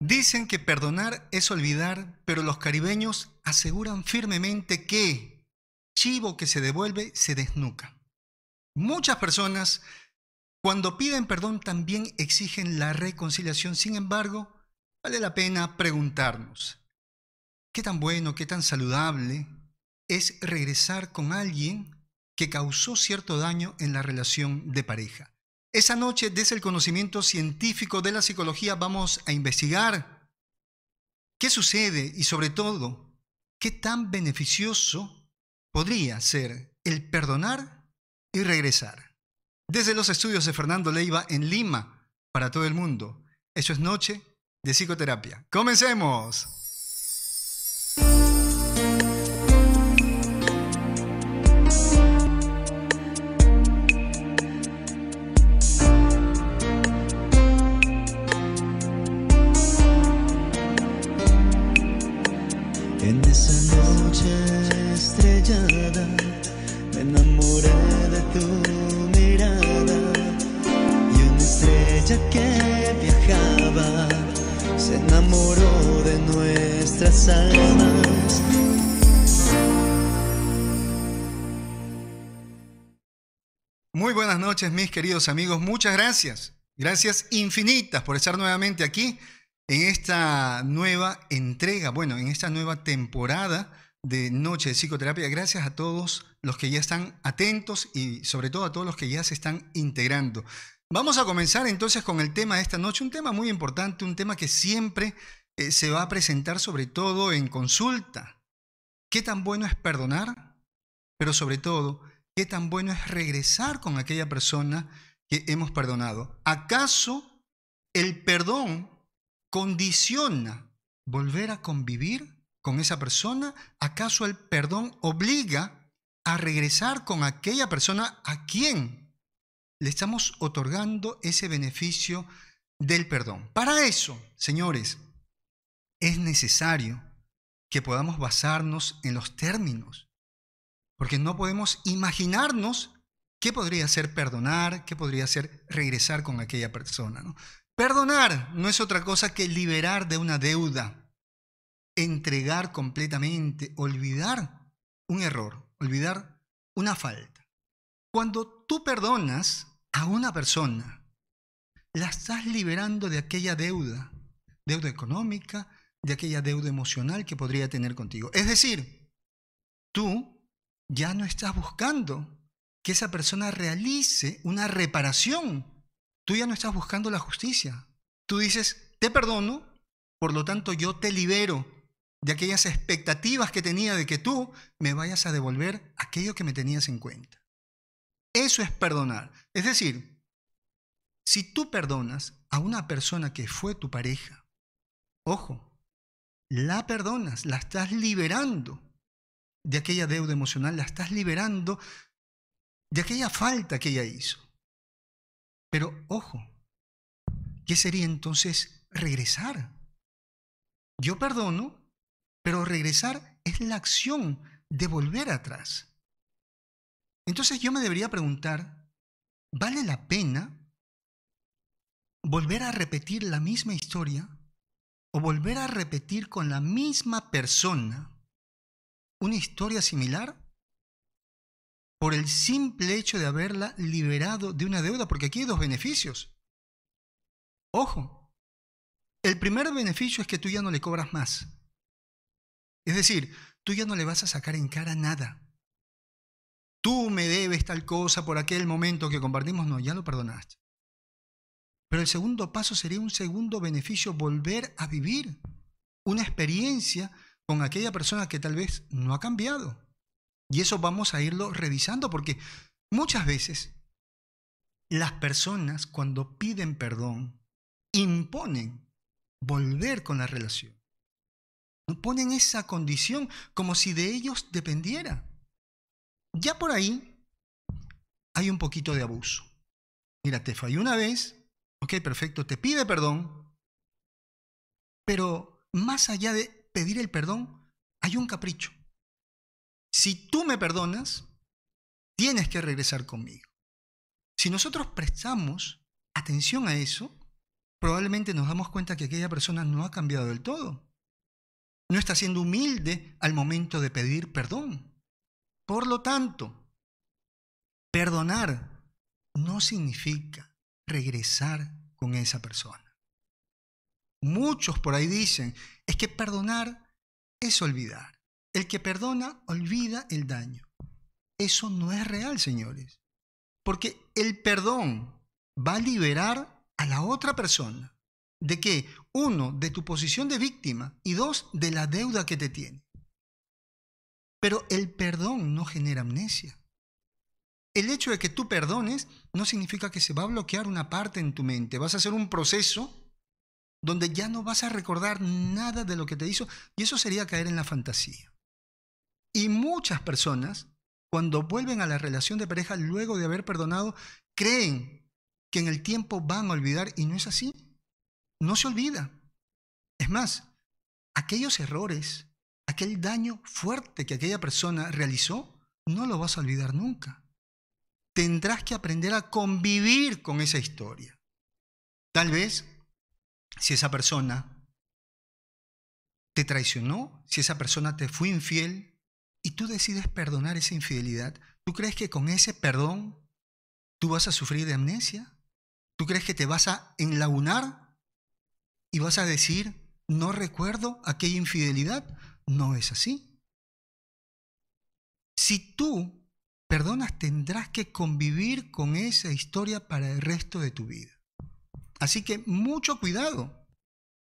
Dicen que perdonar es olvidar, pero los caribeños aseguran firmemente que chivo que se devuelve se desnuca. Muchas personas, cuando piden perdón, también exigen la reconciliación. Sin embargo, vale la pena preguntarnos, ¿qué tan bueno, qué tan saludable es regresar con alguien que causó cierto daño en la relación de pareja? Esa noche, desde el conocimiento científico de la psicología, vamos a investigar qué sucede y sobre todo, qué tan beneficioso podría ser el perdonar y regresar. Desde los estudios de Fernando Leiva en Lima, para todo el mundo, eso es Noche de Psicoterapia. Comencemos. noches, mis queridos amigos. Muchas gracias. Gracias infinitas por estar nuevamente aquí en esta nueva entrega, bueno, en esta nueva temporada de Noche de Psicoterapia. Gracias a todos los que ya están atentos y sobre todo a todos los que ya se están integrando. Vamos a comenzar entonces con el tema de esta noche, un tema muy importante, un tema que siempre eh, se va a presentar sobre todo en consulta. ¿Qué tan bueno es perdonar? Pero sobre todo, qué tan bueno es regresar con aquella persona que hemos perdonado. ¿Acaso el perdón condiciona volver a convivir con esa persona? ¿Acaso el perdón obliga a regresar con aquella persona a quien le estamos otorgando ese beneficio del perdón? Para eso, señores, es necesario que podamos basarnos en los términos porque no podemos imaginarnos qué podría ser perdonar, qué podría ser regresar con aquella persona. Perdonar no es otra cosa que liberar de una deuda, entregar completamente, olvidar un error, olvidar una falta. Cuando tú perdonas a una persona, la estás liberando de aquella deuda, deuda económica, de aquella deuda emocional que podría tener contigo. Es decir, tú ya no estás buscando que esa persona realice una reparación. Tú ya no estás buscando la justicia. Tú dices, te perdono, por lo tanto yo te libero de aquellas expectativas que tenía de que tú me vayas a devolver aquello que me tenías en cuenta. Eso es perdonar. Es decir, si tú perdonas a una persona que fue tu pareja, ojo, la perdonas, la estás liberando de aquella deuda emocional, la estás liberando de aquella falta que ella hizo. Pero ojo, ¿qué sería entonces regresar? Yo perdono, pero regresar es la acción de volver atrás. Entonces yo me debería preguntar, ¿vale la pena volver a repetir la misma historia o volver a repetir con la misma persona una historia similar por el simple hecho de haberla liberado de una deuda, porque aquí hay dos beneficios. Ojo, el primer beneficio es que tú ya no le cobras más. Es decir, tú ya no le vas a sacar en cara nada. Tú me debes tal cosa por aquel momento que compartimos, no, ya lo perdonaste. Pero el segundo paso sería un segundo beneficio, volver a vivir una experiencia con aquella persona que tal vez no ha cambiado. Y eso vamos a irlo revisando porque muchas veces las personas cuando piden perdón imponen volver con la relación. Imponen esa condición como si de ellos dependiera. Ya por ahí hay un poquito de abuso. Mira, te falló una vez, ok, perfecto, te pide perdón, pero más allá de pedir el perdón, hay un capricho. Si tú me perdonas, tienes que regresar conmigo. Si nosotros prestamos atención a eso, probablemente nos damos cuenta que aquella persona no ha cambiado del todo. No está siendo humilde al momento de pedir perdón. Por lo tanto, perdonar no significa regresar con esa persona muchos por ahí dicen, es que perdonar es olvidar. El que perdona olvida el daño. Eso no es real, señores. Porque el perdón va a liberar a la otra persona de que, uno, de tu posición de víctima y dos, de la deuda que te tiene. Pero el perdón no genera amnesia. El hecho de que tú perdones no significa que se va a bloquear una parte en tu mente. Vas a hacer un proceso donde ya no vas a recordar nada de lo que te hizo, y eso sería caer en la fantasía. Y muchas personas, cuando vuelven a la relación de pareja luego de haber perdonado, creen que en el tiempo van a olvidar, y no es así. No se olvida. Es más, aquellos errores, aquel daño fuerte que aquella persona realizó, no lo vas a olvidar nunca. Tendrás que aprender a convivir con esa historia. Tal vez si esa persona te traicionó, si esa persona te fue infiel y tú decides perdonar esa infidelidad, ¿tú crees que con ese perdón tú vas a sufrir de amnesia? ¿Tú crees que te vas a enlaunar y vas a decir, no recuerdo aquella infidelidad? No es así. Si tú perdonas, tendrás que convivir con esa historia para el resto de tu vida. Así que mucho cuidado,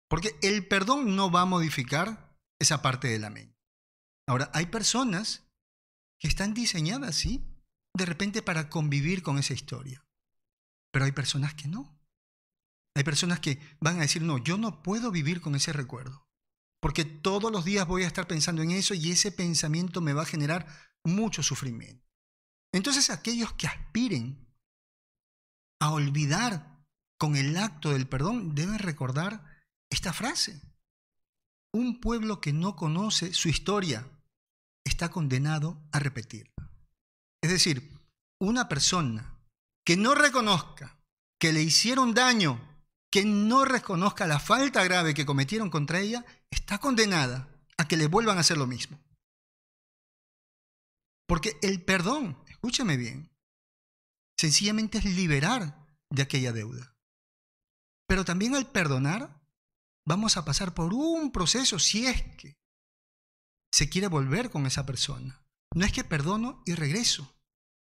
porque el perdón no va a modificar esa parte de la mente Ahora, hay personas que están diseñadas así, de repente para convivir con esa historia, pero hay personas que no. Hay personas que van a decir, no, yo no puedo vivir con ese recuerdo, porque todos los días voy a estar pensando en eso y ese pensamiento me va a generar mucho sufrimiento. Entonces aquellos que aspiren a olvidar con el acto del perdón deben recordar esta frase. Un pueblo que no conoce su historia está condenado a repetirla. Es decir, una persona que no reconozca que le hicieron daño, que no reconozca la falta grave que cometieron contra ella, está condenada a que le vuelvan a hacer lo mismo. Porque el perdón, escúchame bien, sencillamente es liberar de aquella deuda. Pero también al perdonar, vamos a pasar por un proceso si es que se quiere volver con esa persona. No es que perdono y regreso.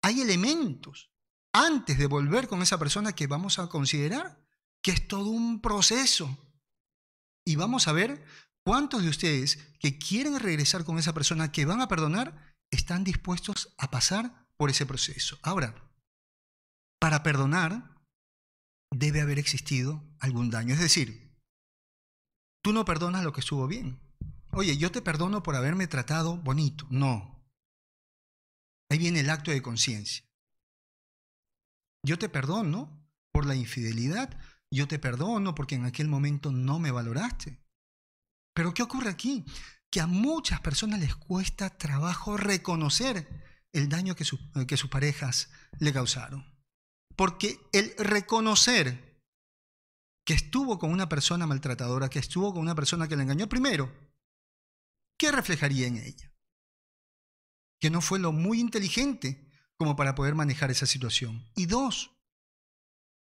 Hay elementos antes de volver con esa persona que vamos a considerar que es todo un proceso. Y vamos a ver cuántos de ustedes que quieren regresar con esa persona, que van a perdonar, están dispuestos a pasar por ese proceso. Ahora, para perdonar, debe haber existido algún daño. Es decir, tú no perdonas lo que estuvo bien. Oye, yo te perdono por haberme tratado bonito. No. Ahí viene el acto de conciencia. Yo te perdono por la infidelidad. Yo te perdono porque en aquel momento no me valoraste. Pero ¿qué ocurre aquí? Que a muchas personas les cuesta trabajo reconocer el daño que, que sus parejas le causaron. Porque el reconocer que estuvo con una persona maltratadora, que estuvo con una persona que la engañó, primero, ¿qué reflejaría en ella? Que no fue lo muy inteligente como para poder manejar esa situación. Y dos,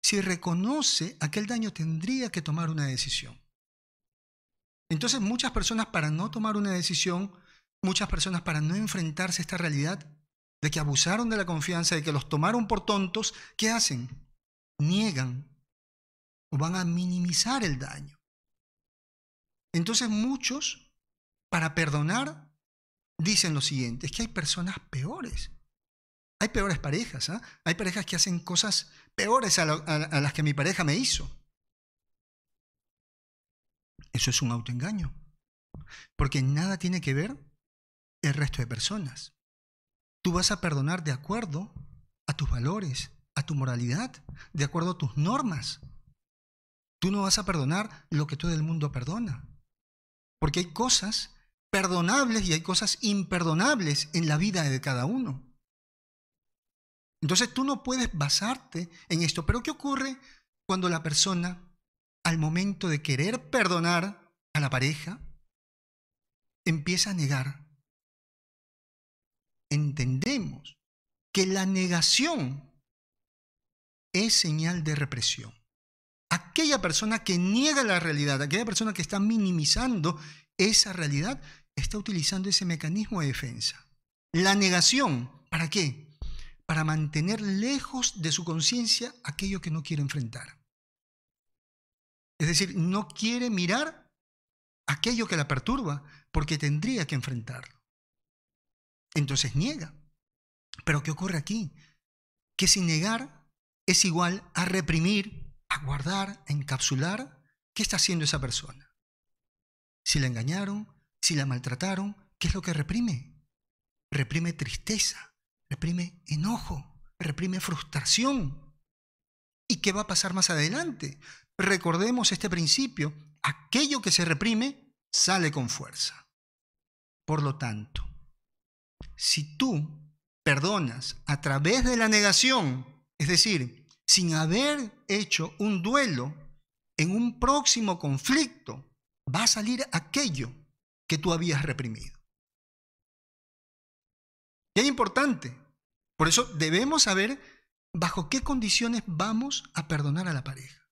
si reconoce aquel daño tendría que tomar una decisión. Entonces muchas personas para no tomar una decisión, muchas personas para no enfrentarse a esta realidad, de que abusaron de la confianza, de que los tomaron por tontos, ¿qué hacen? Niegan o van a minimizar el daño. Entonces muchos, para perdonar, dicen lo siguiente, es que hay personas peores. Hay peores parejas, ¿ah? hay parejas que hacen cosas peores a las que mi pareja me hizo. Eso es un autoengaño, porque nada tiene que ver el resto de personas. Tú vas a perdonar de acuerdo a tus valores, a tu moralidad, de acuerdo a tus normas. Tú no vas a perdonar lo que todo el mundo perdona. Porque hay cosas perdonables y hay cosas imperdonables en la vida de cada uno. Entonces tú no puedes basarte en esto. Pero ¿qué ocurre cuando la persona, al momento de querer perdonar a la pareja, empieza a negar entendemos que la negación es señal de represión. Aquella persona que niega la realidad, aquella persona que está minimizando esa realidad, está utilizando ese mecanismo de defensa. La negación, ¿para qué? Para mantener lejos de su conciencia aquello que no quiere enfrentar. Es decir, no quiere mirar aquello que la perturba porque tendría que enfrentarlo entonces niega. Pero ¿qué ocurre aquí? Que sin negar es igual a reprimir, a guardar, a encapsular, ¿qué está haciendo esa persona? Si la engañaron, si la maltrataron, ¿qué es lo que reprime? Reprime tristeza, reprime enojo, reprime frustración. ¿Y qué va a pasar más adelante? Recordemos este principio, aquello que se reprime sale con fuerza. Por lo tanto, si tú perdonas a través de la negación, es decir, sin haber hecho un duelo, en un próximo conflicto va a salir aquello que tú habías reprimido. Y es importante. Por eso debemos saber bajo qué condiciones vamos a perdonar a la pareja.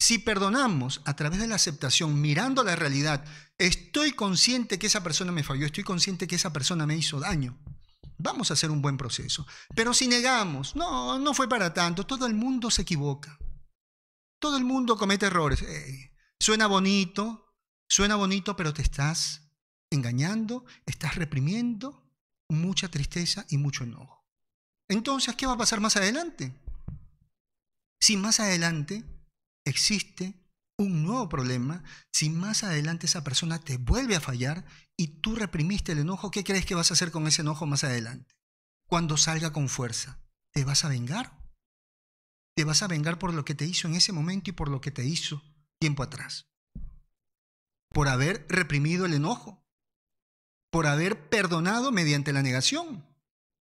Si perdonamos a través de la aceptación, mirando la realidad, estoy consciente que esa persona me falló, estoy consciente que esa persona me hizo daño, vamos a hacer un buen proceso. Pero si negamos, no, no fue para tanto, todo el mundo se equivoca, todo el mundo comete errores. Eh, suena bonito, suena bonito, pero te estás engañando, estás reprimiendo mucha tristeza y mucho enojo. Entonces, ¿qué va a pasar más adelante? Si más adelante existe un nuevo problema si más adelante esa persona te vuelve a fallar y tú reprimiste el enojo, ¿qué crees que vas a hacer con ese enojo más adelante? Cuando salga con fuerza, ¿te vas a vengar? Te vas a vengar por lo que te hizo en ese momento y por lo que te hizo tiempo atrás. Por haber reprimido el enojo. Por haber perdonado mediante la negación.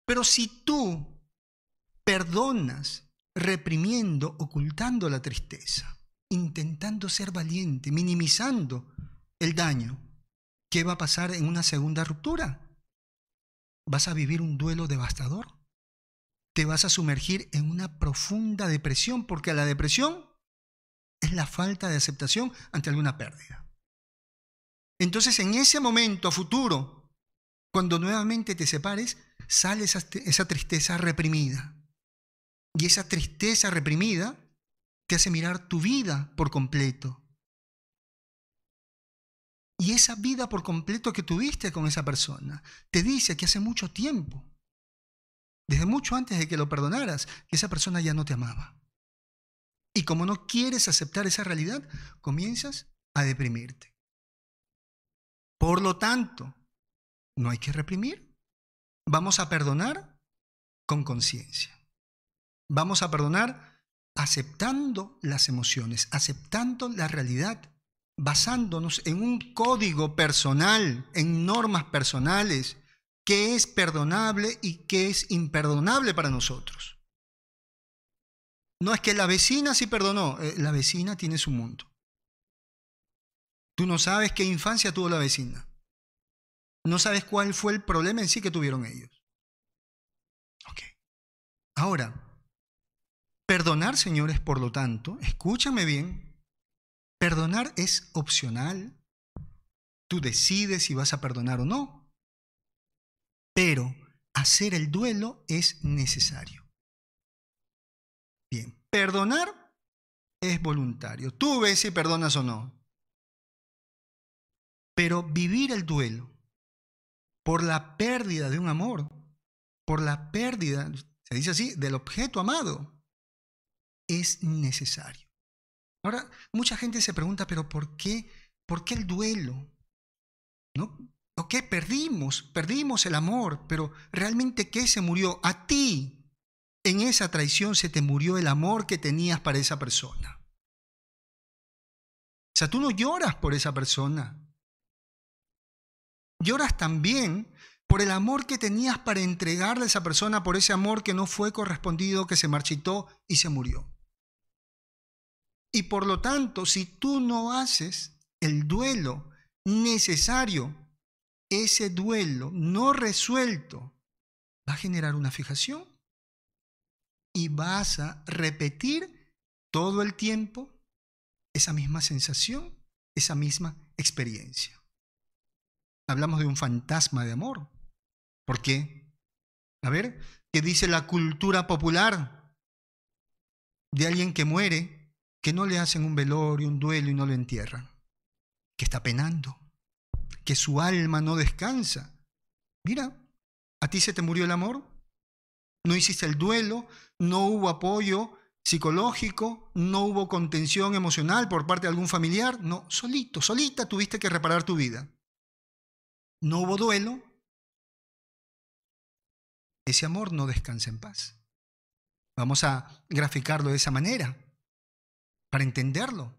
Pero si tú perdonas reprimiendo, ocultando la tristeza, intentando ser valiente, minimizando el daño. ¿Qué va a pasar en una segunda ruptura? Vas a vivir un duelo devastador. Te vas a sumergir en una profunda depresión, porque la depresión es la falta de aceptación ante alguna pérdida. Entonces, en ese momento futuro, cuando nuevamente te separes, sale esa, esa tristeza reprimida. Y esa tristeza reprimida te hace mirar tu vida por completo. Y esa vida por completo que tuviste con esa persona te dice que hace mucho tiempo, desde mucho antes de que lo perdonaras, que esa persona ya no te amaba. Y como no quieres aceptar esa realidad, comienzas a deprimirte. Por lo tanto, no hay que reprimir. Vamos a perdonar con conciencia. Vamos a perdonar aceptando las emociones, aceptando la realidad, basándonos en un código personal, en normas personales, que es perdonable y que es imperdonable para nosotros. No es que la vecina sí perdonó, eh, la vecina tiene su mundo. Tú no sabes qué infancia tuvo la vecina. No sabes cuál fue el problema en sí que tuvieron ellos. Ok. Ahora, Perdonar, señores, por lo tanto, escúchame bien, perdonar es opcional. Tú decides si vas a perdonar o no. Pero hacer el duelo es necesario. Bien, perdonar es voluntario. Tú ves si perdonas o no. Pero vivir el duelo por la pérdida de un amor, por la pérdida, se dice así, del objeto amado, es necesario. Ahora, mucha gente se pregunta, pero ¿por qué? ¿Por qué el duelo? ¿No? qué? perdimos, perdimos el amor, pero ¿realmente qué se murió? A ti, en esa traición se te murió el amor que tenías para esa persona. O sea, tú no lloras por esa persona. Lloras también por el amor que tenías para entregarle a esa persona, por ese amor que no fue correspondido, que se marchitó y se murió. Y por lo tanto, si tú no haces el duelo necesario, ese duelo no resuelto va a generar una fijación y vas a repetir todo el tiempo esa misma sensación, esa misma experiencia. Hablamos de un fantasma de amor. ¿Por qué? A ver, ¿qué dice la cultura popular? De alguien que muere que no le hacen un velorio, un duelo y no lo entierran, que está penando, que su alma no descansa. Mira, a ti se te murió el amor, no hiciste el duelo, no hubo apoyo psicológico, no hubo contención emocional por parte de algún familiar, no, solito, solita tuviste que reparar tu vida. No hubo duelo, ese amor no descansa en paz. Vamos a graficarlo de esa manera para entenderlo.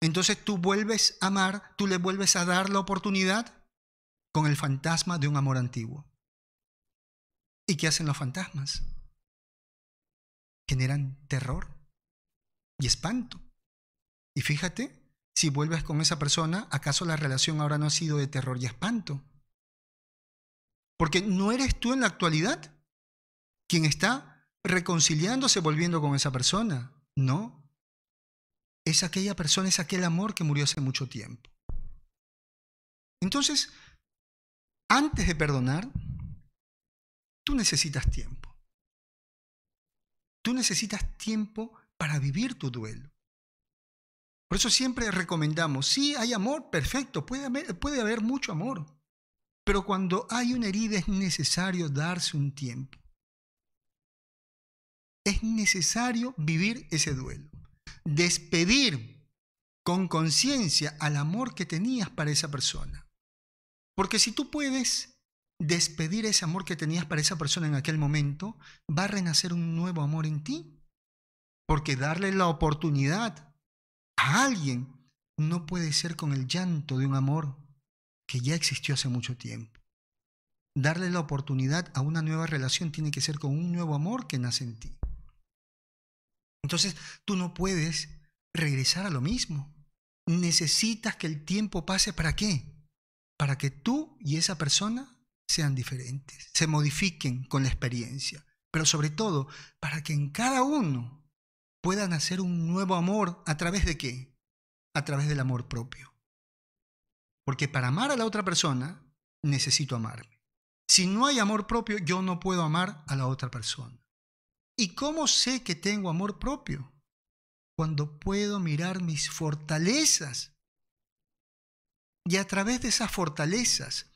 Entonces tú vuelves a amar, tú le vuelves a dar la oportunidad con el fantasma de un amor antiguo. ¿Y qué hacen los fantasmas? Generan terror y espanto. Y fíjate, si vuelves con esa persona, ¿acaso la relación ahora no ha sido de terror y espanto? Porque no eres tú en la actualidad quien está reconciliándose, volviendo con esa persona. No, es aquella persona, es aquel amor que murió hace mucho tiempo. Entonces, antes de perdonar, tú necesitas tiempo. Tú necesitas tiempo para vivir tu duelo. Por eso siempre recomendamos, sí hay amor, perfecto, puede haber, puede haber mucho amor, pero cuando hay una herida es necesario darse un tiempo. Es necesario vivir ese duelo despedir con conciencia al amor que tenías para esa persona. Porque si tú puedes despedir ese amor que tenías para esa persona en aquel momento, va a renacer un nuevo amor en ti. Porque darle la oportunidad a alguien no puede ser con el llanto de un amor que ya existió hace mucho tiempo. Darle la oportunidad a una nueva relación tiene que ser con un nuevo amor que nace en ti. Entonces tú no puedes regresar a lo mismo. Necesitas que el tiempo pase para qué? Para que tú y esa persona sean diferentes, se modifiquen con la experiencia, pero sobre todo para que en cada uno puedan hacer un nuevo amor a través de qué? A través del amor propio. Porque para amar a la otra persona necesito amarme. Si no hay amor propio, yo no puedo amar a la otra persona. ¿Y cómo sé que tengo amor propio? Cuando puedo mirar mis fortalezas. Y a través de esas fortalezas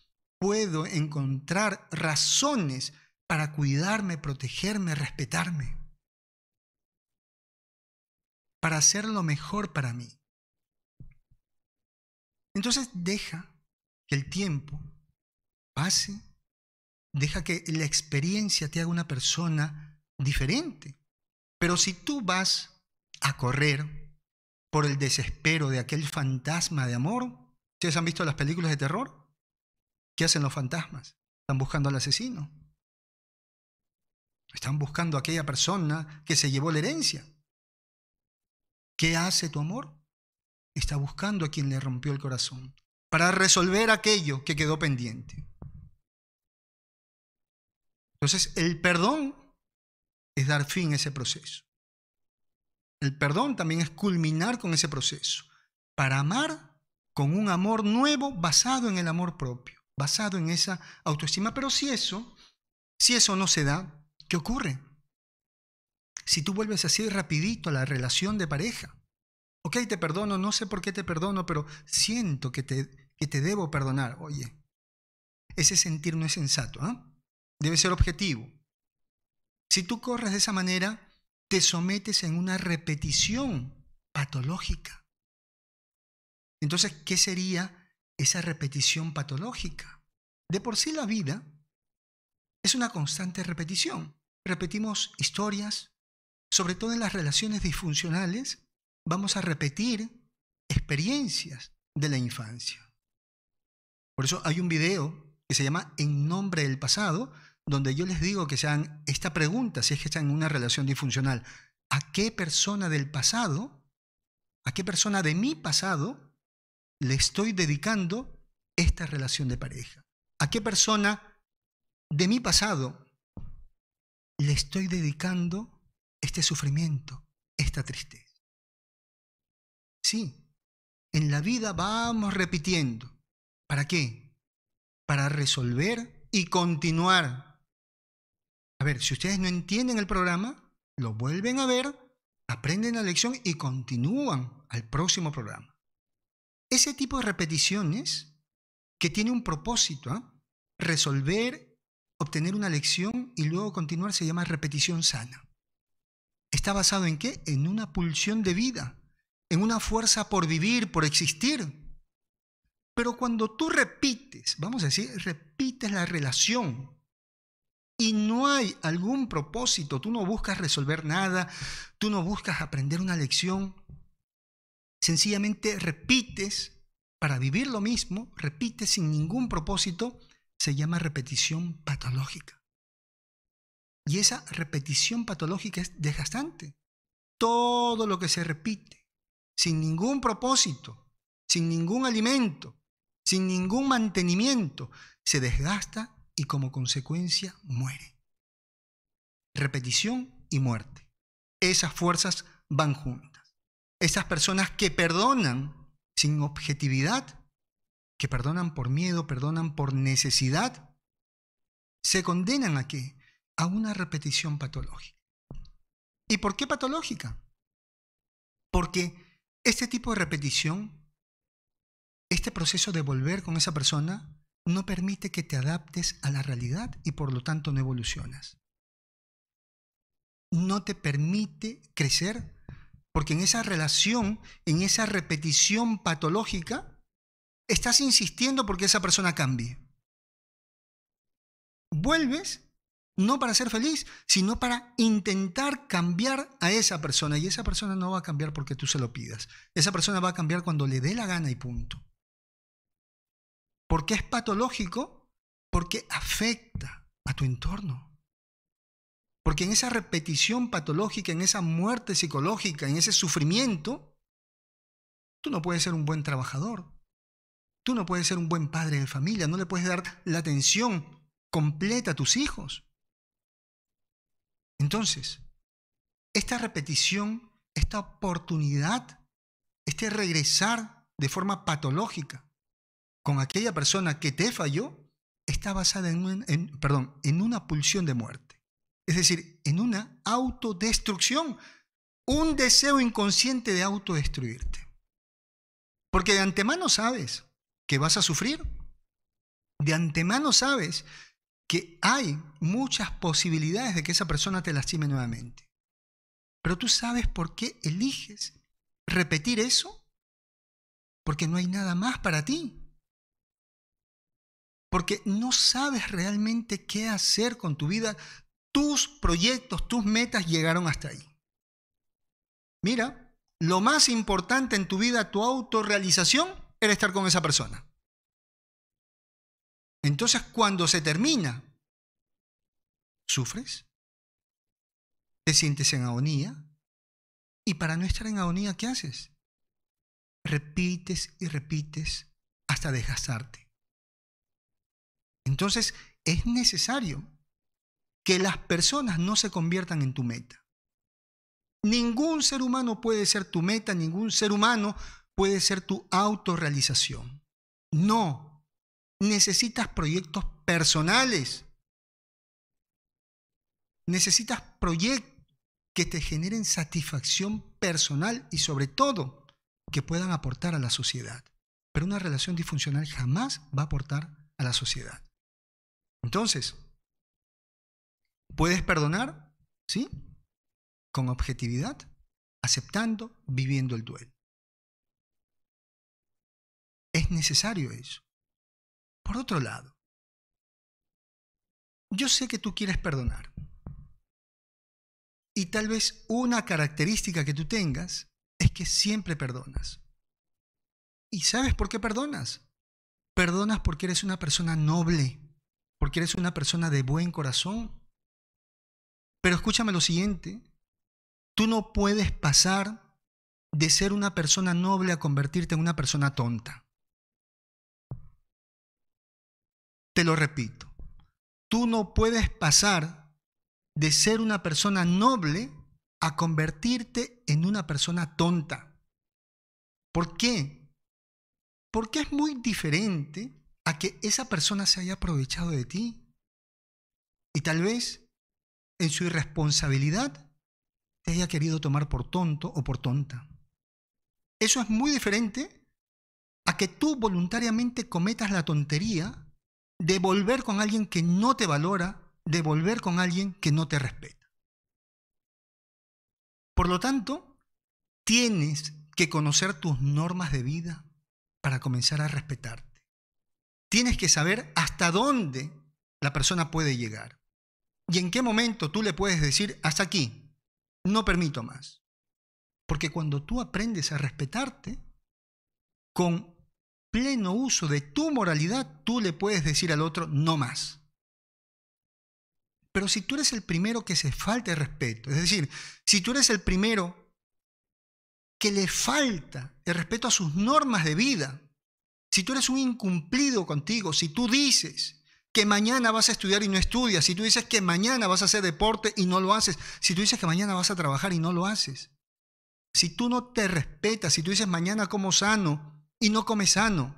puedo encontrar razones para cuidarme, protegerme, respetarme. Para hacer lo mejor para mí. Entonces deja que el tiempo pase. Deja que la experiencia te haga una persona diferente. Pero si tú vas a correr por el desespero de aquel fantasma de amor, ¿ustedes han visto las películas de terror? ¿Qué hacen los fantasmas? Están buscando al asesino. Están buscando a aquella persona que se llevó la herencia. ¿Qué hace tu amor? Está buscando a quien le rompió el corazón para resolver aquello que quedó pendiente. Entonces, el perdón es dar fin a ese proceso. El perdón también es culminar con ese proceso para amar con un amor nuevo basado en el amor propio, basado en esa autoestima. Pero si eso, si eso no se da, ¿qué ocurre? Si tú vuelves así rapidito a la relación de pareja, ok, te perdono, no sé por qué te perdono, pero siento que te, que te debo perdonar. Oye, ese sentir no es sensato, debe ser objetivo. Si tú corres de esa manera, te sometes en una repetición patológica. Entonces, ¿qué sería esa repetición patológica? De por sí la vida es una constante repetición. Repetimos historias, sobre todo en las relaciones disfuncionales, vamos a repetir experiencias de la infancia. Por eso hay un video que se llama En nombre del pasado, donde yo les digo que sean esta pregunta, si es que están en una relación disfuncional, ¿a qué persona del pasado, a qué persona de mi pasado le estoy dedicando esta relación de pareja? ¿A qué persona de mi pasado le estoy dedicando este sufrimiento, esta tristeza? Sí, en la vida vamos repitiendo. ¿Para qué? Para resolver y continuar a ver, si ustedes no entienden el programa, lo vuelven a ver, aprenden la lección y continúan al próximo programa. Ese tipo de repeticiones que tiene un propósito, ¿ah? resolver, obtener una lección y luego continuar se llama repetición sana. ¿Está basado en qué? En una pulsión de vida, en una fuerza por vivir, por existir. Pero cuando tú repites, vamos a decir, repites la relación y no hay algún propósito, tú no buscas resolver nada, tú no buscas aprender una lección, sencillamente repites para vivir lo mismo, repites sin ningún propósito, se llama repetición patológica. Y esa repetición patológica es desgastante. Todo lo que se repite, sin ningún propósito, sin ningún alimento, sin ningún mantenimiento, se desgasta y como consecuencia muere. Repetición y muerte. Esas fuerzas van juntas. Esas personas que perdonan sin objetividad, que perdonan por miedo, perdonan por necesidad, se condenan a qué? A una repetición patológica. ¿Y por qué patológica? Porque este tipo de repetición, este proceso de volver con esa persona, no permite que te adaptes a la realidad y por lo tanto no evolucionas. No te permite crecer porque en esa relación, en esa repetición patológica, estás insistiendo porque esa persona cambie. Vuelves no para ser feliz, sino para intentar cambiar a esa persona. Y esa persona no va a cambiar porque tú se lo pidas. Esa persona va a cambiar cuando le dé la gana y punto. ¿Por qué es patológico? Porque afecta a tu entorno. Porque en esa repetición patológica, en esa muerte psicológica, en ese sufrimiento, tú no puedes ser un buen trabajador. Tú no puedes ser un buen padre de familia, no le puedes dar la atención completa a tus hijos. Entonces, esta repetición, esta oportunidad, este regresar de forma patológica, con aquella persona que te falló está basada en, perdón, en una pulsión de muerte. Es decir, en una autodestrucción, un deseo inconsciente de autodestruirte. Porque de antemano sabes que vas a sufrir, de antemano sabes que hay muchas posibilidades de que esa persona te lastime nuevamente. Pero tú sabes por qué eliges repetir eso, porque no hay nada más para ti porque no sabes realmente qué hacer con tu vida. Tus proyectos, tus metas llegaron hasta ahí. Mira, lo más importante en tu vida, tu autorrealización, era estar con esa persona. Entonces, cuando se termina, sufres, te sientes en agonía, y para no estar en agonía, ¿qué haces? Repites y repites hasta desgastarte. Entonces, es necesario que las personas no se conviertan en tu meta. Ningún ser humano puede ser tu meta, ningún ser humano puede ser tu autorrealización. No, necesitas proyectos personales. Necesitas proyectos que te generen satisfacción personal y sobre todo que puedan aportar a la sociedad. Pero una relación disfuncional jamás va a aportar a la sociedad. Entonces, ¿puedes perdonar? ¿Sí? Con objetividad, aceptando, viviendo el duelo. Es necesario eso. Por otro lado, yo sé que tú quieres perdonar. Y tal vez una característica que tú tengas es que siempre perdonas. ¿Y sabes por qué perdonas? Perdonas porque eres una persona noble porque eres una persona de buen corazón. Pero escúchame lo siguiente, tú no puedes pasar de ser una persona noble a convertirte en una persona tonta. Te lo repito, tú no puedes pasar de ser una persona noble a convertirte en una persona tonta. ¿Por qué? Porque es muy diferente a que esa persona se haya aprovechado de ti. Y tal vez en su irresponsabilidad te haya querido tomar por tonto o por tonta. Eso es muy diferente a que tú voluntariamente cometas la tontería de volver con alguien que no te valora, de volver con alguien que no te respeta. Por lo tanto, tienes que conocer tus normas de vida para comenzar a respetarte tienes que saber hasta dónde la persona puede llegar. Y en qué momento tú le puedes decir, hasta aquí, no permito más. Porque cuando tú aprendes a respetarte, con pleno uso de tu moralidad, tú le puedes decir al otro, no más. Pero si tú eres el primero que se falte el respeto, es decir, si tú eres el primero que le falta el respeto a sus normas de vida, si tú eres un incumplido contigo, si tú dices que mañana vas a estudiar y no estudias, si tú dices que mañana vas a hacer deporte y no lo haces, si tú dices que mañana vas a trabajar y no lo haces, si tú no te respetas, si tú dices mañana como sano y no comes sano,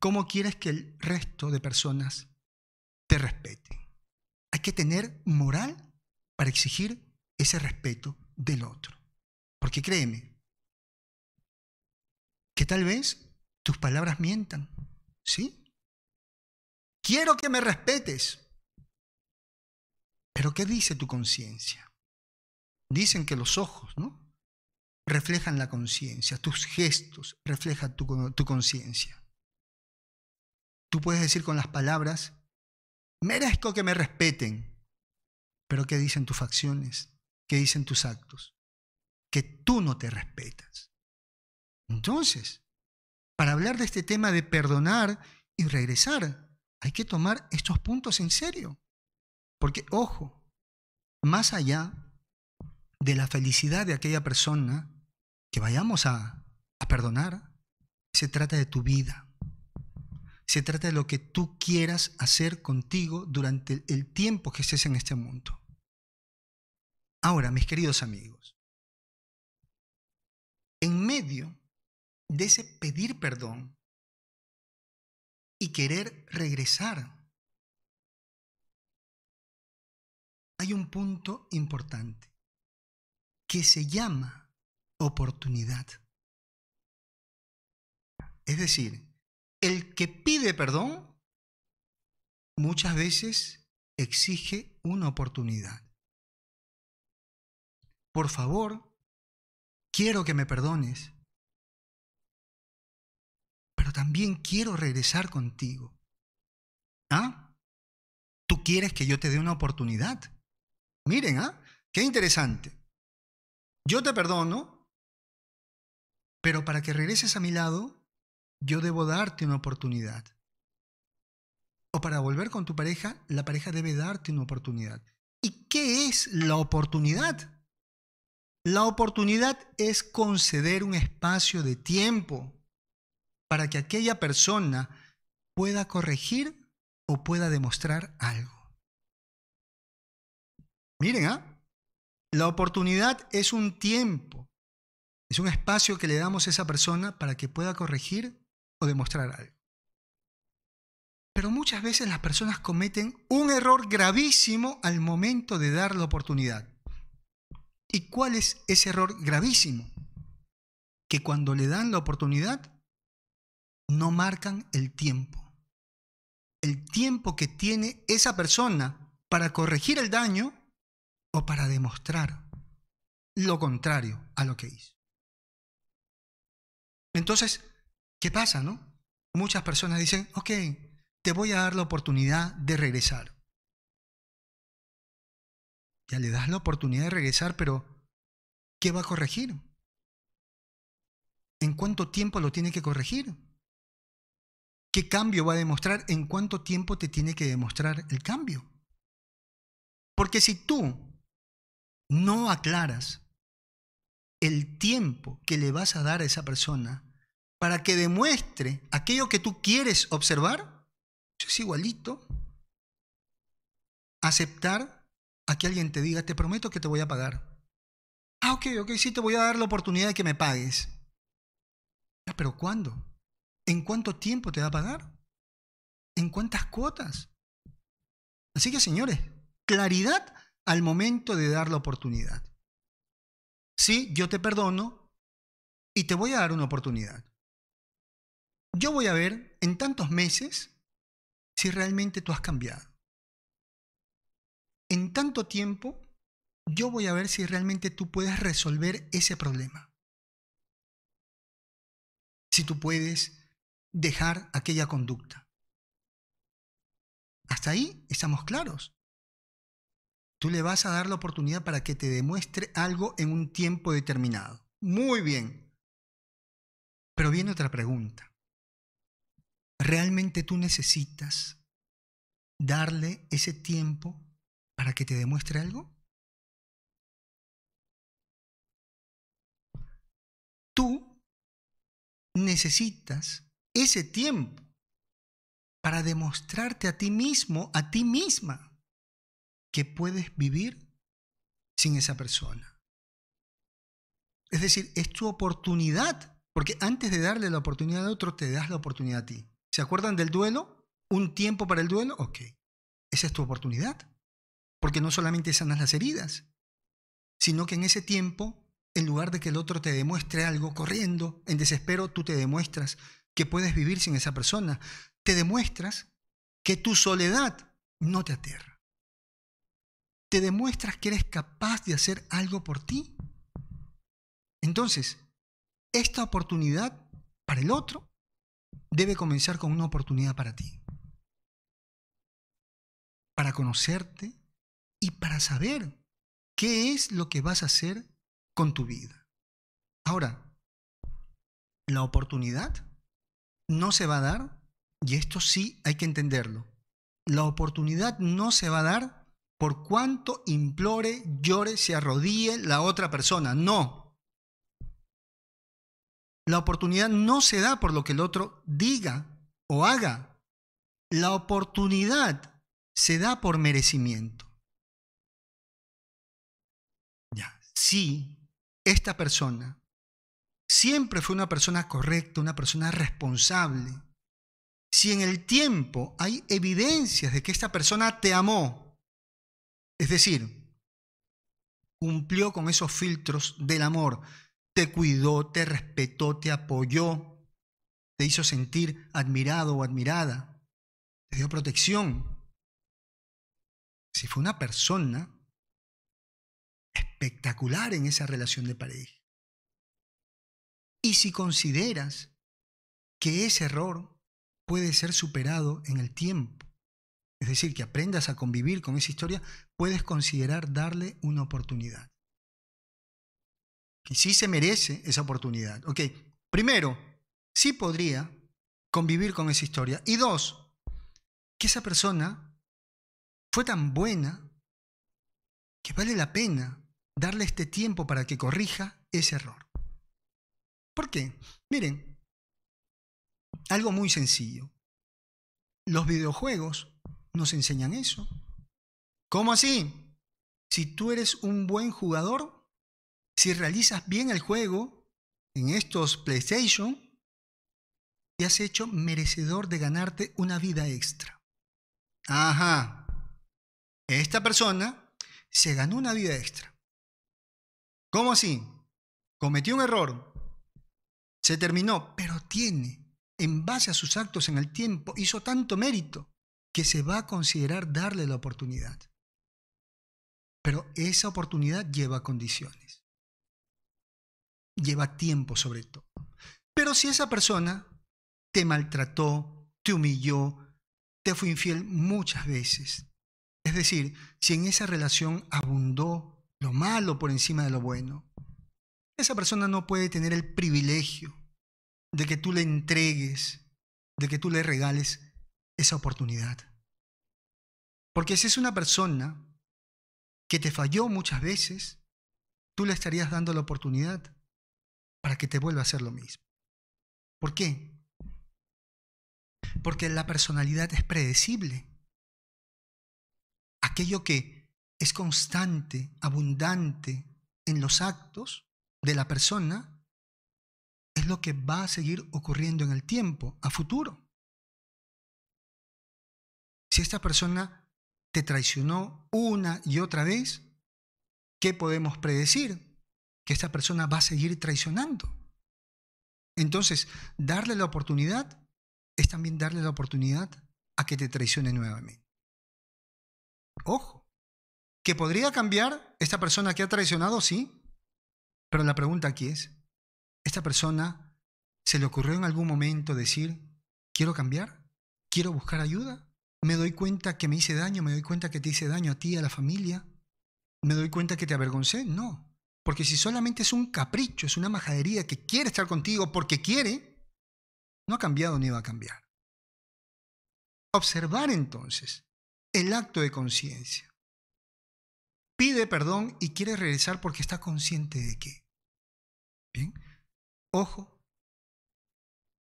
¿cómo quieres que el resto de personas te respeten? Hay que tener moral para exigir ese respeto del otro. Porque créeme, que tal vez tus palabras mientan. ¿Sí? Quiero que me respetes. Pero ¿qué dice tu conciencia? Dicen que los ojos, ¿no? Reflejan la conciencia, tus gestos reflejan tu, tu conciencia. Tú puedes decir con las palabras, merezco que me respeten, pero ¿qué dicen tus facciones? ¿Qué dicen tus actos? Que tú no te respetas. Entonces, para hablar de este tema de perdonar y regresar, hay que tomar estos puntos en serio. Porque, ojo, más allá de la felicidad de aquella persona que vayamos a, perdonar, se trata de tu vida. Se trata de lo que tú quieras hacer contigo durante el tiempo que estés en este mundo. Ahora, mis queridos amigos, en medio de ese pedir perdón y querer regresar, hay un punto importante que se llama oportunidad. Es decir, el que pide perdón muchas veces exige una oportunidad. Por favor, quiero que me perdones también quiero regresar contigo. ¿Ah? Tú quieres que yo te dé una oportunidad. Miren, ¿ah? Qué interesante. Yo te perdono, pero para que regreses a mi lado, yo debo darte una oportunidad. O para volver con tu pareja, la pareja debe darte una oportunidad. ¿Y qué es la oportunidad? La oportunidad es conceder un espacio de tiempo para que aquella persona pueda corregir o pueda demostrar algo. Miren, ¿ah? La oportunidad es un tiempo, es un espacio que le damos a esa persona para que pueda corregir o demostrar algo. Pero muchas veces las personas cometen un error gravísimo al momento de dar la oportunidad. ¿Y cuál es ese error gravísimo? Que cuando le dan la oportunidad, no marcan el tiempo. El tiempo que tiene esa persona para corregir el daño o para demostrar lo contrario a lo que hizo. Entonces, ¿qué pasa, no? Muchas personas dicen, ok, te voy a dar la oportunidad de regresar. Ya le das la oportunidad de regresar, pero ¿qué va a corregir? ¿En cuánto tiempo lo tiene que corregir? ¿Qué cambio va a demostrar? ¿En cuánto tiempo te tiene que demostrar el cambio? Porque si tú no aclaras el tiempo que le vas a dar a esa persona para que demuestre aquello que tú quieres observar, es igualito aceptar a que alguien te diga, te prometo que te voy a pagar. Ah, ok, ok, sí, te voy a dar la oportunidad de que me pagues. Ah, pero ¿cuándo? ¿En cuánto tiempo te va a pagar? ¿En cuántas cuotas? Así que, señores, claridad al momento de dar la oportunidad. Sí, yo te perdono y te voy a dar una oportunidad. Yo voy a ver en tantos meses si realmente tú has cambiado. En tanto tiempo, yo voy a ver si realmente tú puedes resolver ese problema. Si tú puedes dejar aquella conducta. Hasta ahí estamos claros. Tú le vas a dar la oportunidad para que te demuestre algo en un tiempo determinado. Muy bien. Pero viene otra pregunta. ¿Realmente tú necesitas darle ese tiempo para que te demuestre algo? Tú necesitas ese tiempo para demostrarte a ti mismo, a ti misma, que puedes vivir sin esa persona. Es decir, es tu oportunidad, porque antes de darle la oportunidad a otro, te das la oportunidad a ti. ¿Se acuerdan del duelo? ¿Un tiempo para el duelo? Ok, esa es tu oportunidad, porque no solamente sanas las heridas, sino que en ese tiempo, en lugar de que el otro te demuestre algo corriendo, en desespero, tú te demuestras que puedes vivir sin esa persona. Te demuestras que tu soledad no te aterra. Te demuestras que eres capaz de hacer algo por ti. Entonces, esta oportunidad para el otro debe comenzar con una oportunidad para ti. Para conocerte y para saber qué es lo que vas a hacer con tu vida. Ahora, la oportunidad no se va a dar, y esto sí hay que entenderlo, la oportunidad no se va a dar por cuanto implore, llore, se arrodille la otra persona. No. La oportunidad no se da por lo que el otro diga o haga. La oportunidad se da por merecimiento. Ya, si esta persona Siempre fue una persona correcta, una persona responsable. Si en el tiempo hay evidencias de que esta persona te amó, es decir, cumplió con esos filtros del amor, te cuidó, te respetó, te apoyó, te hizo sentir admirado o admirada, te dio protección. Si fue una persona espectacular en esa relación de pareja. Y si consideras que ese error puede ser superado en el tiempo, es decir, que aprendas a convivir con esa historia, puedes considerar darle una oportunidad. Que sí se merece esa oportunidad. Ok, primero, sí podría convivir con esa historia. Y dos, que esa persona fue tan buena que vale la pena darle este tiempo para que corrija ese error. ¿Por qué? Miren, algo muy sencillo. Los videojuegos nos enseñan eso. ¿Cómo así? Si tú eres un buen jugador, si realizas bien el juego en estos PlayStation, te has hecho merecedor de ganarte una vida extra. Ajá. Esta persona se ganó una vida extra. ¿Cómo así? Cometió un error, se terminó, pero tiene, en base a sus actos en el tiempo, hizo tanto mérito que se va a considerar darle la oportunidad. Pero esa oportunidad lleva condiciones. Lleva tiempo sobre todo. Pero si esa persona te maltrató, te humilló, te fue infiel muchas veces, es decir, si en esa relación abundó lo malo por encima de lo bueno, esa persona no puede tener el privilegio de que tú le entregues, de que tú le regales esa oportunidad. Porque si es una persona que te falló muchas veces, tú le estarías dando la oportunidad para que te vuelva a hacer lo mismo. ¿Por qué? Porque la personalidad es predecible. Aquello que es constante, abundante en los actos, de la persona es lo que va a seguir ocurriendo en el tiempo, a futuro. Si esta persona te traicionó una y otra vez, ¿qué podemos predecir? Que esta persona va a seguir traicionando. Entonces, darle la oportunidad es también darle la oportunidad a que te traicione nuevamente. Ojo, que podría cambiar esta persona que ha traicionado, sí, pero la pregunta aquí es, ¿esta persona se le ocurrió en algún momento decir, quiero cambiar? ¿Quiero buscar ayuda? ¿Me doy cuenta que me hice daño? ¿Me doy cuenta que te hice daño a ti, a la familia? ¿Me doy cuenta que te avergoncé? No. Porque si solamente es un capricho, es una majadería que quiere estar contigo porque quiere, no ha cambiado ni va a cambiar. Observar entonces el acto de conciencia. Pide perdón y quiere regresar porque está consciente de que Bien. Ojo,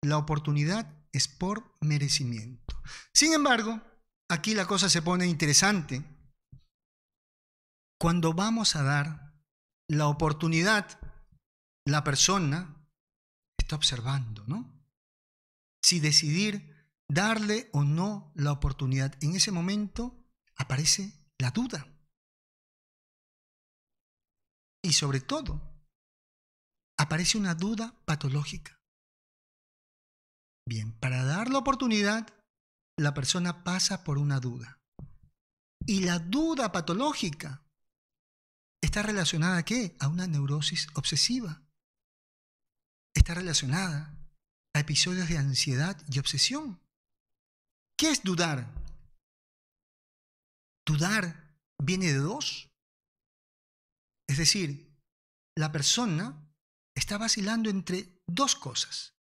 la oportunidad es por merecimiento. Sin embargo, aquí la cosa se pone interesante. Cuando vamos a dar la oportunidad, la persona está observando, ¿no? Si decidir darle o no la oportunidad. En ese momento aparece la duda. Y sobre todo, aparece una duda patológica. Bien, para dar la oportunidad, la persona pasa por una duda. Y la duda patológica está relacionada a qué? A una neurosis obsesiva. Está relacionada a episodios de ansiedad y obsesión. ¿Qué es dudar? Dudar viene de dos. Es decir, la persona está vacilando entre dos cosas.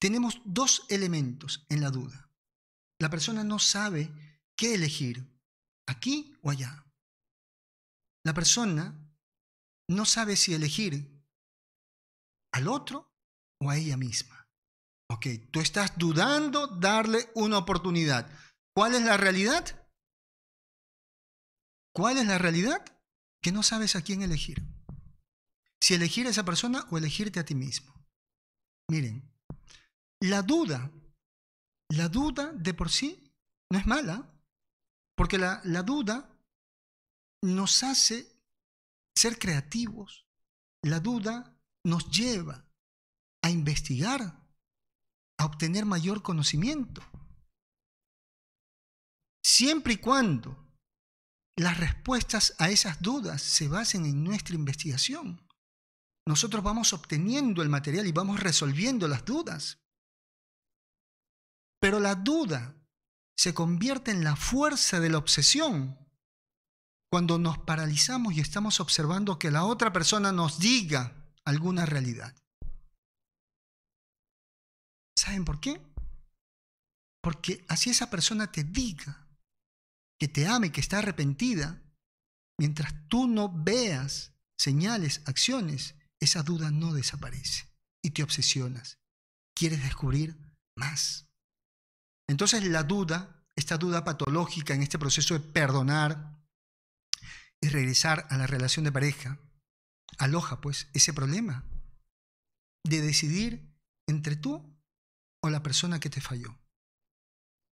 Tenemos dos elementos en la duda. La persona no sabe qué elegir, aquí o allá. La persona no sabe si elegir al otro o a ella misma. Ok, tú estás dudando darle una oportunidad. ¿Cuál es la realidad? ¿Cuál es la realidad? Que no sabes a quién elegir. Si elegir a esa persona o elegirte a ti mismo. Miren, la duda, la duda de por sí no es mala, porque la, la duda nos hace ser creativos. La duda nos lleva a investigar, a obtener mayor conocimiento. Siempre y cuando las respuestas a esas dudas se basen en nuestra investigación nosotros vamos obteniendo el material y vamos resolviendo las dudas. Pero la duda se convierte en la fuerza de la obsesión. Cuando nos paralizamos y estamos observando que la otra persona nos diga alguna realidad. ¿Saben por qué? Porque así esa persona te diga que te ama y que está arrepentida, mientras tú no veas señales, acciones esa duda no desaparece y te obsesionas. Quieres descubrir más. Entonces la duda, esta duda patológica en este proceso de perdonar y regresar a la relación de pareja, aloja pues ese problema de decidir entre tú o la persona que te falló.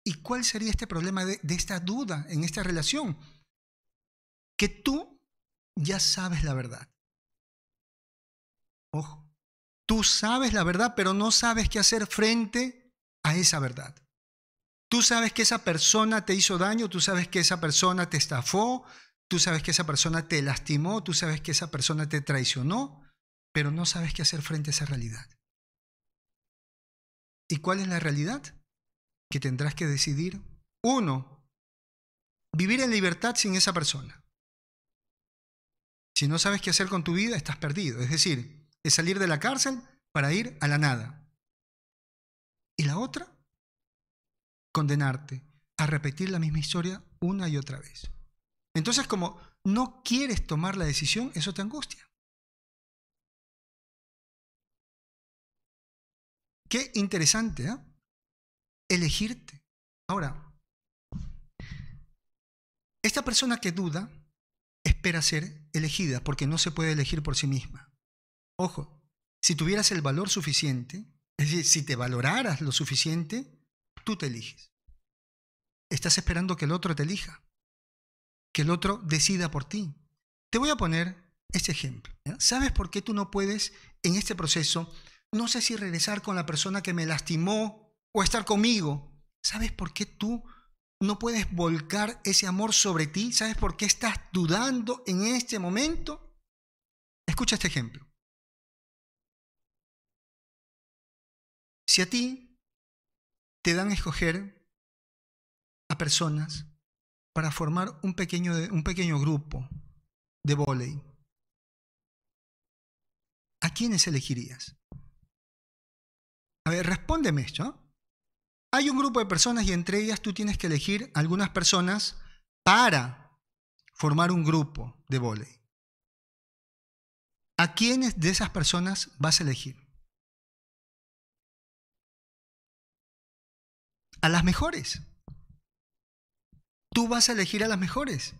¿Y cuál sería este problema de, de esta duda en esta relación? Que tú ya sabes la verdad Ojo, tú sabes la verdad, pero no sabes qué hacer frente a esa verdad. Tú sabes que esa persona te hizo daño, tú sabes que esa persona te estafó, tú sabes que esa persona te lastimó, tú sabes que esa persona te traicionó, pero no sabes qué hacer frente a esa realidad. ¿Y cuál es la realidad? Que tendrás que decidir, uno, vivir en libertad sin esa persona. Si no sabes qué hacer con tu vida, estás perdido. Es decir, salir de la cárcel para ir a la nada. Y la otra, condenarte a repetir la misma historia una y otra vez. Entonces, como no quieres tomar la decisión, eso te angustia. Qué interesante, ¿eh? Elegirte. Ahora, esta persona que duda espera ser elegida porque no se puede elegir por sí misma. Ojo, si tuvieras el valor suficiente, es decir, si te valoraras lo suficiente, tú te eliges. Estás esperando que el otro te elija, que el otro decida por ti. Te voy a poner este ejemplo. ¿Sabes por qué tú no puedes en este proceso, no sé si regresar con la persona que me lastimó o estar conmigo? ¿Sabes por qué tú no puedes volcar ese amor sobre ti? ¿Sabes por qué estás dudando en este momento? Escucha este ejemplo. Si a ti te dan a escoger a personas para formar un pequeño, un pequeño grupo de vóley, ¿a quiénes elegirías? A ver, respóndeme esto. ¿ah? Hay un grupo de personas y entre ellas tú tienes que elegir algunas personas para formar un grupo de vóley. ¿A quiénes de esas personas vas a elegir? a las mejores. Tú vas a elegir a las mejores.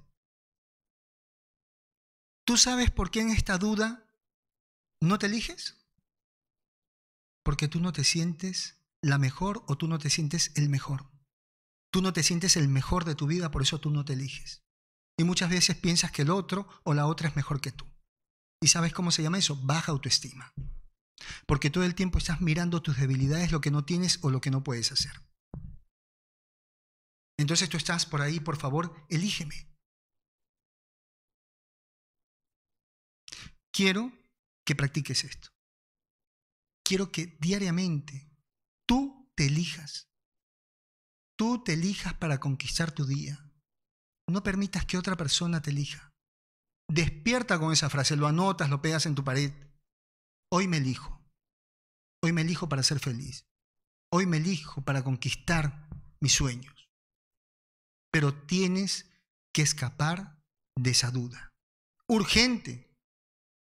¿Tú sabes por qué en esta duda no te eliges? Porque tú no te sientes la mejor o tú no te sientes el mejor. Tú no te sientes el mejor de tu vida, por eso tú no te eliges. Y muchas veces piensas que el otro o la otra es mejor que tú. ¿Y sabes cómo se llama eso? Baja autoestima. Porque todo el tiempo estás mirando tus debilidades, lo que no tienes o lo que no puedes hacer. Entonces tú estás por ahí, por favor, elígeme. Quiero que practiques esto. Quiero que diariamente tú te elijas. Tú te elijas para conquistar tu día. No permitas que otra persona te elija. Despierta con esa frase, lo anotas, lo pegas en tu pared. Hoy me elijo. Hoy me elijo para ser feliz. Hoy me elijo para conquistar mis sueño pero tienes que escapar de esa duda. Urgente,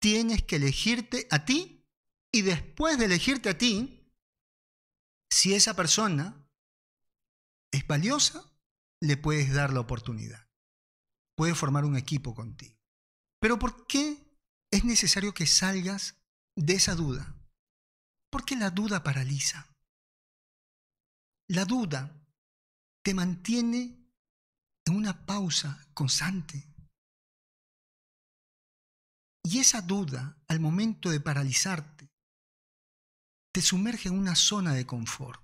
tienes que elegirte a ti y después de elegirte a ti, si esa persona es valiosa, le puedes dar la oportunidad. Puedes formar un equipo contigo. Pero ¿por qué es necesario que salgas de esa duda? Porque la duda paraliza. La duda te mantiene en una pausa constante. Y esa duda, al momento de paralizarte, te sumerge en una zona de confort.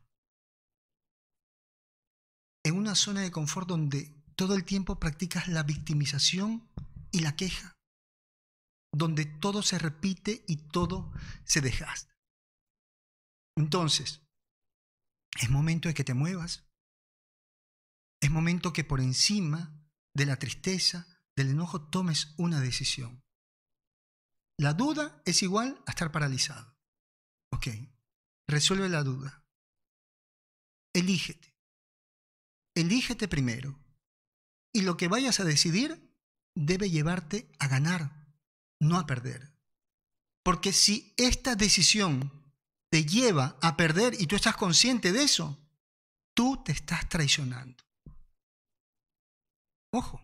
En una zona de confort donde todo el tiempo practicas la victimización y la queja, donde todo se repite y todo se desgasta. Entonces, es momento de que te muevas, es momento que por encima de la tristeza, del enojo, tomes una decisión. La duda es igual a estar paralizado. Ok, resuelve la duda. Elígete. Elígete primero. Y lo que vayas a decidir debe llevarte a ganar, no a perder. Porque si esta decisión te lleva a perder y tú estás consciente de eso, tú te estás traicionando. Ojo,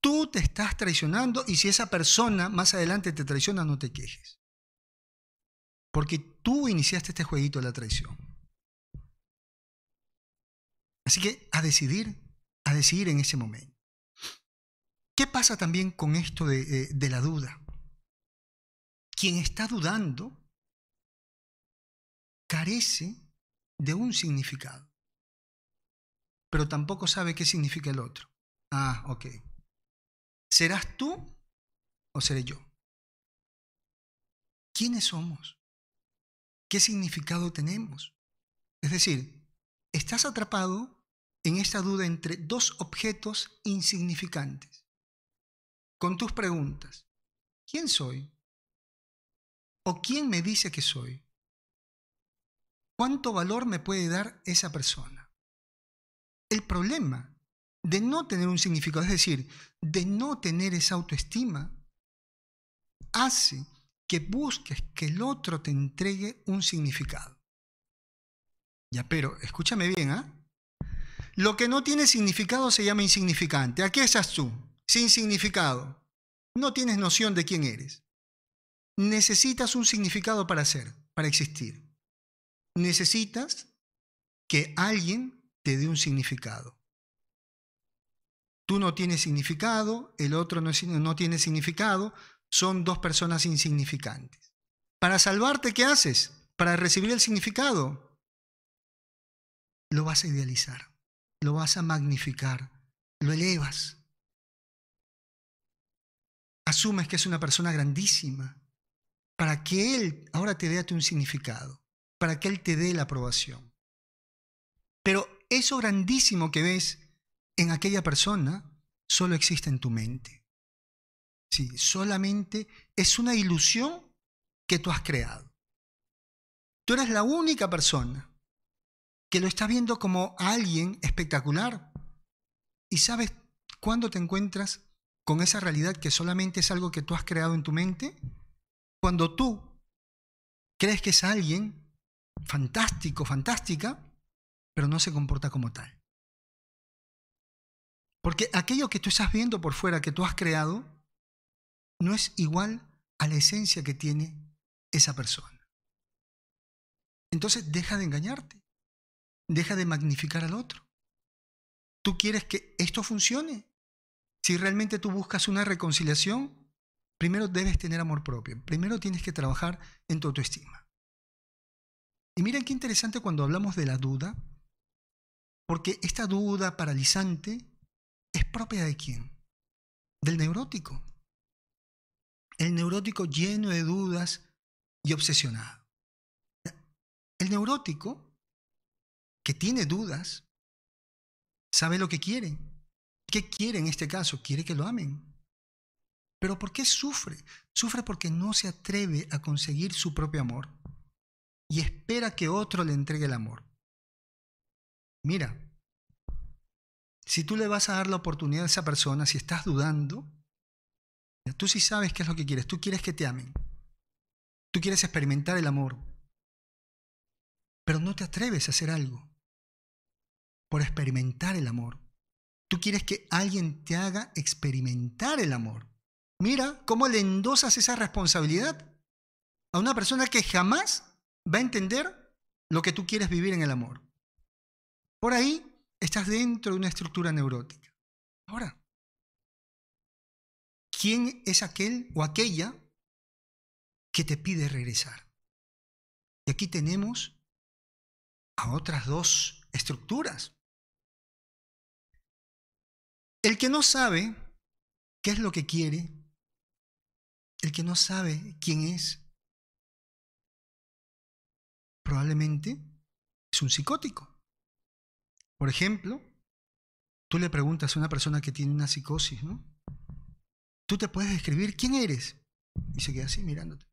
tú te estás traicionando y si esa persona más adelante te traiciona, no te quejes. Porque tú iniciaste este jueguito de la traición. Así que a decidir, a decidir en ese momento. ¿Qué pasa también con esto de, eh, la duda? Quien está dudando carece de un significado pero tampoco sabe qué significa el otro. Ah, ok. ¿Serás tú o seré yo? ¿Quiénes somos? ¿Qué significado tenemos? Es decir, estás atrapado en esta duda entre dos objetos insignificantes. Con tus preguntas, ¿quién soy? ¿O quién me dice que soy? ¿Cuánto valor me puede dar esa persona? el problema de no tener un significado, es decir, de no tener esa autoestima, hace que busques que el otro te entregue un significado. Ya, pero escúchame bien, ¿ah? Lo que no tiene significado se llama insignificante. Aquí estás tú, sin significado. No tienes noción de quién eres. Necesitas un significado para ser, para existir. Necesitas que alguien te dé un significado. Tú no tienes significado, el otro no, tiene significado, son dos personas insignificantes. Para salvarte, ¿qué haces? Para recibir el significado, lo vas a idealizar, lo vas a magnificar, lo elevas. Asumes que es una persona grandísima para que Él ahora te dé un significado, para que Él te dé la aprobación. Pero eso grandísimo que ves en aquella persona solo existe en tu mente. Sí, solamente es una ilusión que tú has creado. Tú eres la única persona que lo está viendo como alguien espectacular y sabes cuándo te encuentras con esa realidad que solamente es algo que tú has creado en tu mente, cuando tú crees que es alguien fantástico, fantástica, pero no se comporta como tal. Porque aquello que tú estás viendo por fuera, que tú has creado, no es igual a la esencia que tiene esa persona. Entonces deja de engañarte, deja de magnificar al otro. Tú quieres que esto funcione. Si realmente tú buscas una reconciliación, primero debes tener amor propio, primero tienes que trabajar en tu autoestima. Y miren qué interesante cuando hablamos de la duda, porque esta duda paralizante es propia de quién? Del neurótico. El neurótico lleno de dudas y obsesionado. El neurótico que tiene dudas sabe lo que quiere. ¿Qué quiere en este caso? Quiere que lo amen. Pero ¿por qué sufre? Sufre porque no se atreve a conseguir su propio amor y espera que otro le entregue el amor. Mira, si tú le vas a dar la oportunidad a esa persona, si estás dudando, tú sí sabes qué es lo que quieres. Tú quieres que te amen. Tú quieres experimentar el amor. Pero no te atreves a hacer algo por experimentar el amor. Tú quieres que alguien te haga experimentar el amor. Mira cómo le endosas esa responsabilidad a una persona que jamás va a entender lo que tú quieres vivir en el amor. Por ahí estás dentro de una estructura neurótica. Ahora, ¿quién es aquel o aquella que te pide regresar? Y aquí tenemos a otras dos estructuras. El que no sabe qué es lo que quiere, el que no sabe quién es, probablemente es un psicótico. Por ejemplo, tú le preguntas a una persona que tiene una psicosis, ¿no? Tú te puedes describir quién eres. Y se queda así mirándote.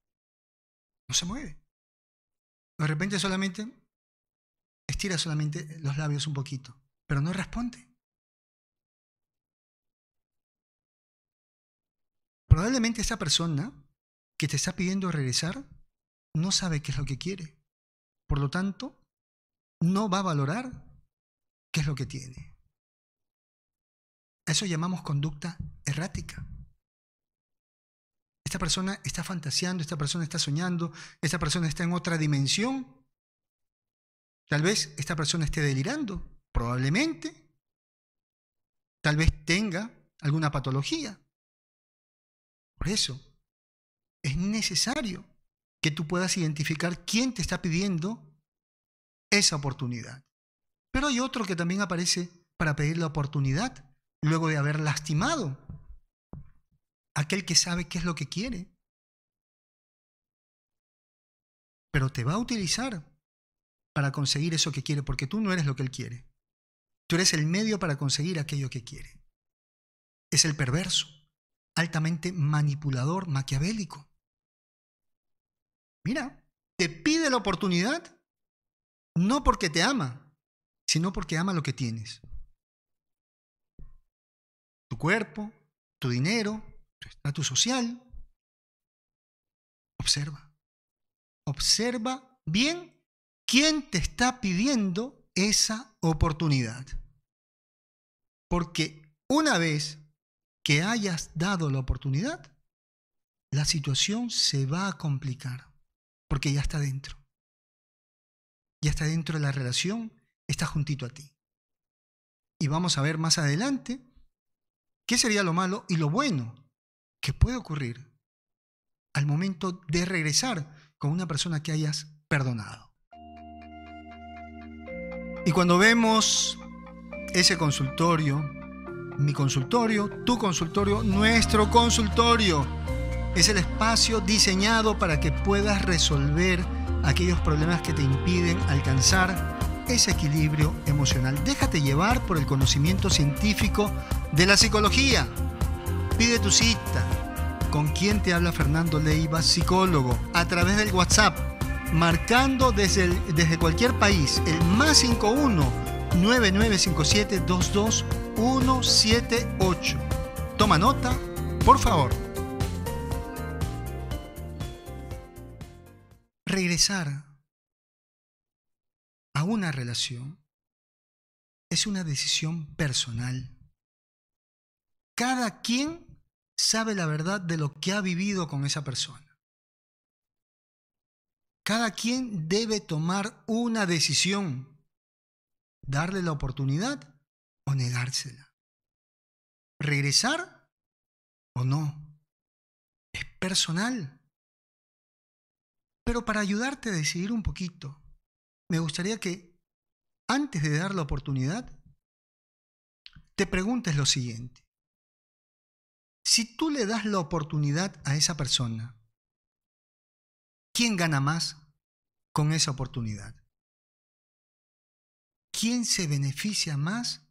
No se mueve. De repente solamente estira solamente los labios un poquito, pero no responde. Probablemente esa persona que te está pidiendo regresar no sabe qué es lo que quiere. Por lo tanto, no va a valorar qué es lo que tiene. Eso llamamos conducta errática. Esta persona está fantaseando, esta persona está soñando, esta persona está en otra dimensión. Tal vez esta persona esté delirando, probablemente. Tal vez tenga alguna patología. Por eso es necesario que tú puedas identificar quién te está pidiendo esa oportunidad. Pero hay otro que también aparece para pedir la oportunidad, luego de haber lastimado. Aquel que sabe qué es lo que quiere. Pero te va a utilizar para conseguir eso que quiere, porque tú no eres lo que él quiere. Tú eres el medio para conseguir aquello que quiere. Es el perverso, altamente manipulador, maquiavélico. Mira, te pide la oportunidad no porque te ama, sino porque ama lo que tienes. Tu cuerpo, tu dinero, tu estatus social. Observa. Observa bien quién te está pidiendo esa oportunidad. Porque una vez que hayas dado la oportunidad, la situación se va a complicar, porque ya está dentro. Ya está dentro de la relación está juntito a ti. Y vamos a ver más adelante qué sería lo malo y lo bueno que puede ocurrir al momento de regresar con una persona que hayas perdonado. Y cuando vemos ese consultorio, mi consultorio, tu consultorio, nuestro consultorio, es el espacio diseñado para que puedas resolver aquellos problemas que te impiden alcanzar ese equilibrio emocional. Déjate llevar por el conocimiento científico de la psicología. Pide tu cita. ¿Con quién te habla Fernando Leiva, psicólogo? A través del WhatsApp, marcando desde, desde cualquier país el más 51 9957 22178. Toma nota, por favor. Regresar a una relación es una decisión personal. Cada quien sabe la verdad de lo que ha vivido con esa persona. Cada quien debe tomar una decisión, darle la oportunidad o negársela. Regresar o no. Es personal. Pero para ayudarte a decidir un poquito, me gustaría que antes de dar la oportunidad, te preguntes lo siguiente. Si tú le das la oportunidad a esa persona, ¿quién gana más con esa oportunidad? ¿Quién se beneficia más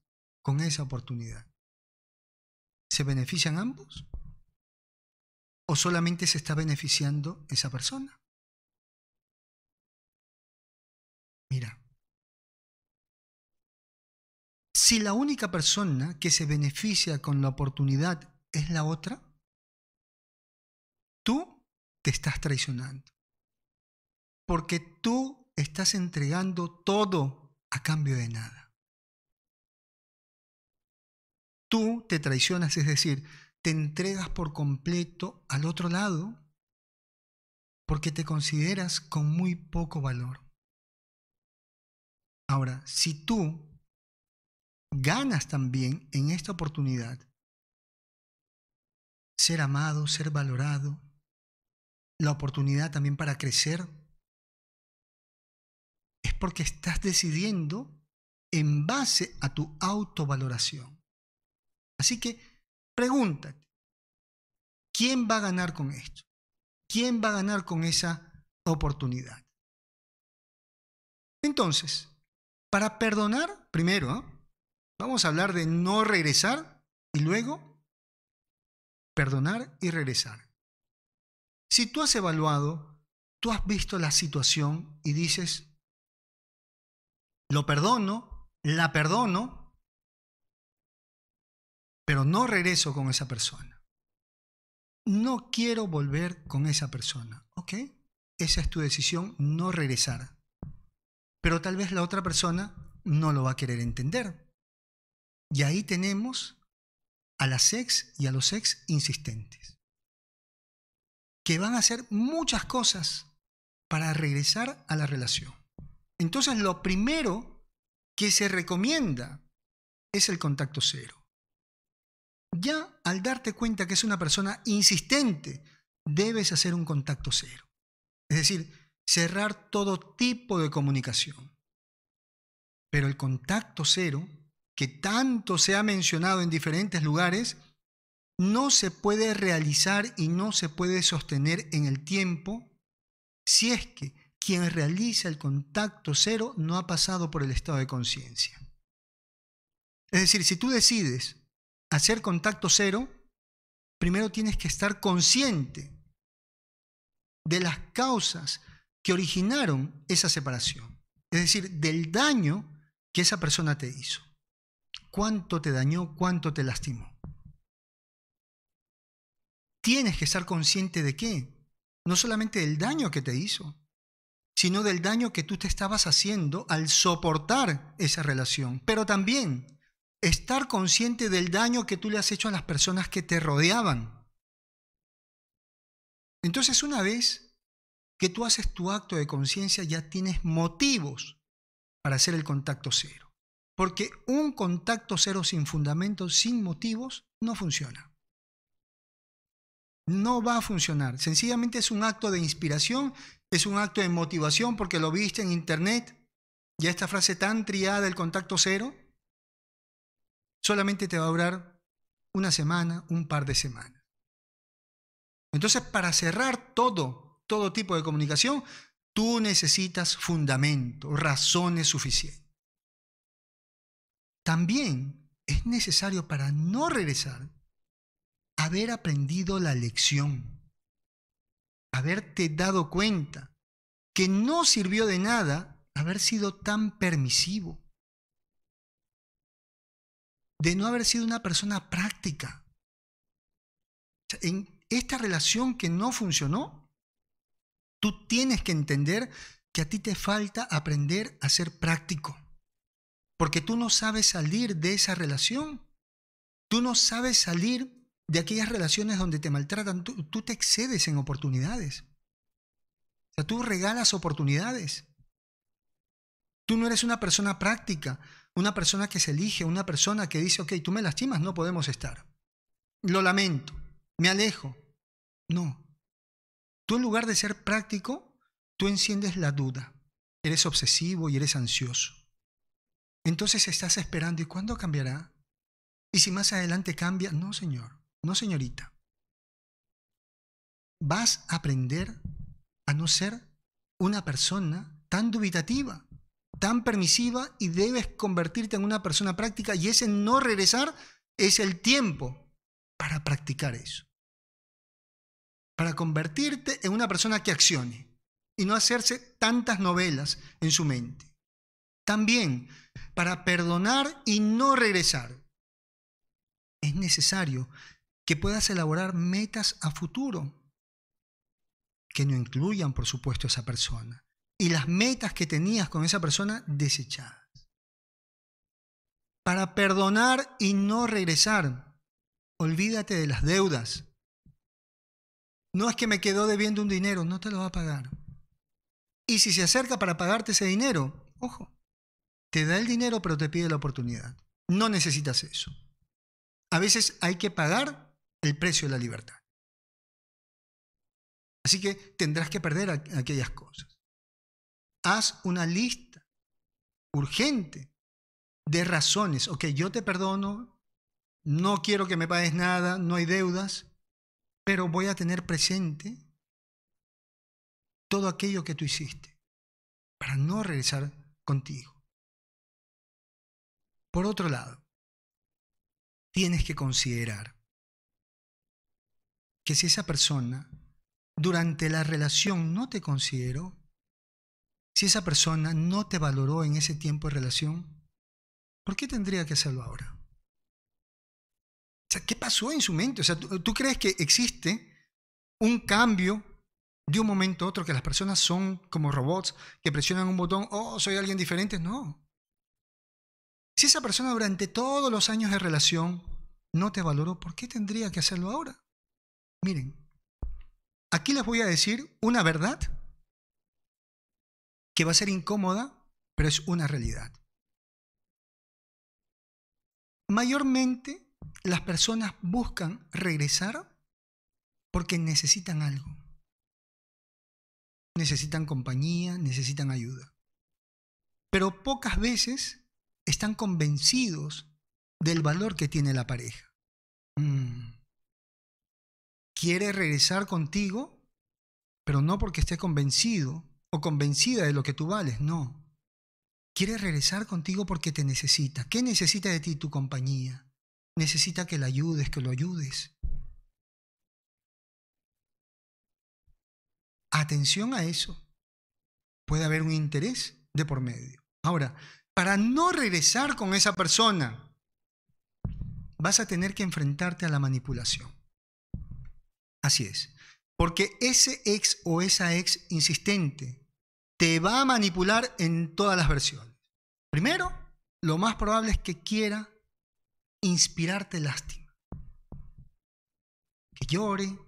con esa oportunidad? ¿Se benefician ambos? ¿O solamente se está beneficiando esa persona? Mira, si la única persona que se beneficia con la oportunidad es la otra, tú te estás traicionando. Porque tú estás entregando todo a cambio de nada. Tú te traicionas, es decir, te entregas por completo al otro lado porque te consideras con muy poco valor. Ahora, si tú ganas también en esta oportunidad ser amado, ser valorado, la oportunidad también para crecer, es porque estás decidiendo en base a tu autovaloración. Así que pregúntate, ¿quién va a ganar con esto? ¿Quién va a ganar con esa oportunidad? Entonces, para perdonar, primero, ¿ah? vamos a hablar de no regresar y luego perdonar y regresar. Si tú has evaluado, tú has visto la situación y dices, lo perdono, la perdono, pero no regreso con esa persona. No quiero volver con esa persona, ¿ok? Esa es tu decisión, no regresar pero tal vez la otra persona no lo va a querer entender. Y ahí tenemos a las ex y a los ex insistentes, que van a hacer muchas cosas para regresar a la relación. Entonces lo primero que se recomienda es el contacto cero. Ya al darte cuenta que es una persona insistente, debes hacer un contacto cero. Es decir, cerrar todo tipo de comunicación. Pero el contacto cero, que tanto se ha mencionado en diferentes lugares, no se puede realizar y no se puede sostener en el tiempo si es que quien realiza el contacto cero no ha pasado por el estado de conciencia. Es decir, si tú decides hacer contacto cero, primero tienes que estar consciente de las causas que originaron esa separación. Es decir, del daño que esa persona te hizo. ¿Cuánto te dañó? ¿Cuánto te lastimó? Tienes que estar consciente de qué? No solamente del daño que te hizo, sino del daño que tú te estabas haciendo al soportar esa relación. Pero también estar consciente del daño que tú le has hecho a las personas que te rodeaban. Entonces una vez que tú haces tu acto de conciencia, ya tienes motivos para hacer el contacto cero. Porque un contacto cero sin fundamentos, sin motivos, no funciona. No va a funcionar. Sencillamente es un acto de inspiración, es un acto de motivación porque lo viste en internet. Ya esta frase tan triada del contacto cero, solamente te va a durar una semana, un par de semanas. Entonces, para cerrar todo todo tipo de comunicación, tú necesitas fundamento, razones suficientes. También es necesario para no regresar haber aprendido la lección, haberte dado cuenta que no sirvió de nada haber sido tan permisivo, de no haber sido una persona práctica. En esta relación que no funcionó, Tú tienes que entender que a ti te falta aprender a ser práctico, porque tú no sabes salir de esa relación. Tú no sabes salir de aquellas relaciones donde te maltratan. Tú, te excedes en oportunidades. O sea, tú regalas oportunidades. Tú no eres una persona práctica, una persona que se elige, una persona que dice, ok, tú me lastimas, no podemos estar. Lo lamento, me alejo. No, Tú en lugar de ser práctico, tú enciendes la duda. Eres obsesivo y eres ansioso. Entonces estás esperando, ¿y cuándo cambiará? ¿Y si más adelante cambia? No, señor, no, señorita. Vas a aprender a no ser una persona tan dubitativa, tan permisiva y debes convertirte en una persona práctica y ese no regresar es el tiempo para practicar eso para convertirte en una persona que accione y no hacerse tantas novelas en su mente. También para perdonar y no regresar. Es necesario que puedas elaborar metas a futuro que no incluyan, por supuesto, a esa persona y las metas que tenías con esa persona desechadas. Para perdonar y no regresar, olvídate de las deudas, no es que me quedó debiendo un dinero, no te lo va a pagar. Y si se acerca para pagarte ese dinero, ojo, te da el dinero pero te pide la oportunidad. No necesitas eso. A veces hay que pagar el precio de la libertad. Así que tendrás que perder aquellas cosas. Haz una lista urgente de razones. Ok, yo te perdono, no quiero que me pagues nada, no hay deudas, pero voy a tener presente todo aquello que tú hiciste para no regresar contigo. Por otro lado, tienes que considerar que si esa persona durante la relación no te consideró, si esa persona no te valoró en ese tiempo de relación, ¿por qué tendría que hacerlo ahora? ¿qué pasó en su mente? O sea, ¿tú, ¿tú, crees que existe un cambio de un momento a otro, que las personas son como robots que presionan un botón, oh, soy alguien diferente? No. Si esa persona durante todos los años de relación no te valoró, ¿por qué tendría que hacerlo ahora? Miren, aquí les voy a decir una verdad que va a ser incómoda, pero es una realidad. Mayormente las personas buscan regresar porque necesitan algo. Necesitan compañía, necesitan ayuda. Pero pocas veces están convencidos del valor que tiene la pareja. Mm. Quiere regresar contigo, pero no porque esté convencido o convencida de lo que tú vales, no. Quiere regresar contigo porque te necesita. ¿Qué necesita de ti tu compañía? necesita que la ayudes, que lo ayudes. Atención a eso. Puede haber un interés de por medio. Ahora, para no regresar con esa persona, vas a tener que enfrentarte a la manipulación. Así es. Porque ese ex o esa ex insistente te va a manipular en todas las versiones. Primero, lo más probable es que quiera inspirarte lástima. Que llore,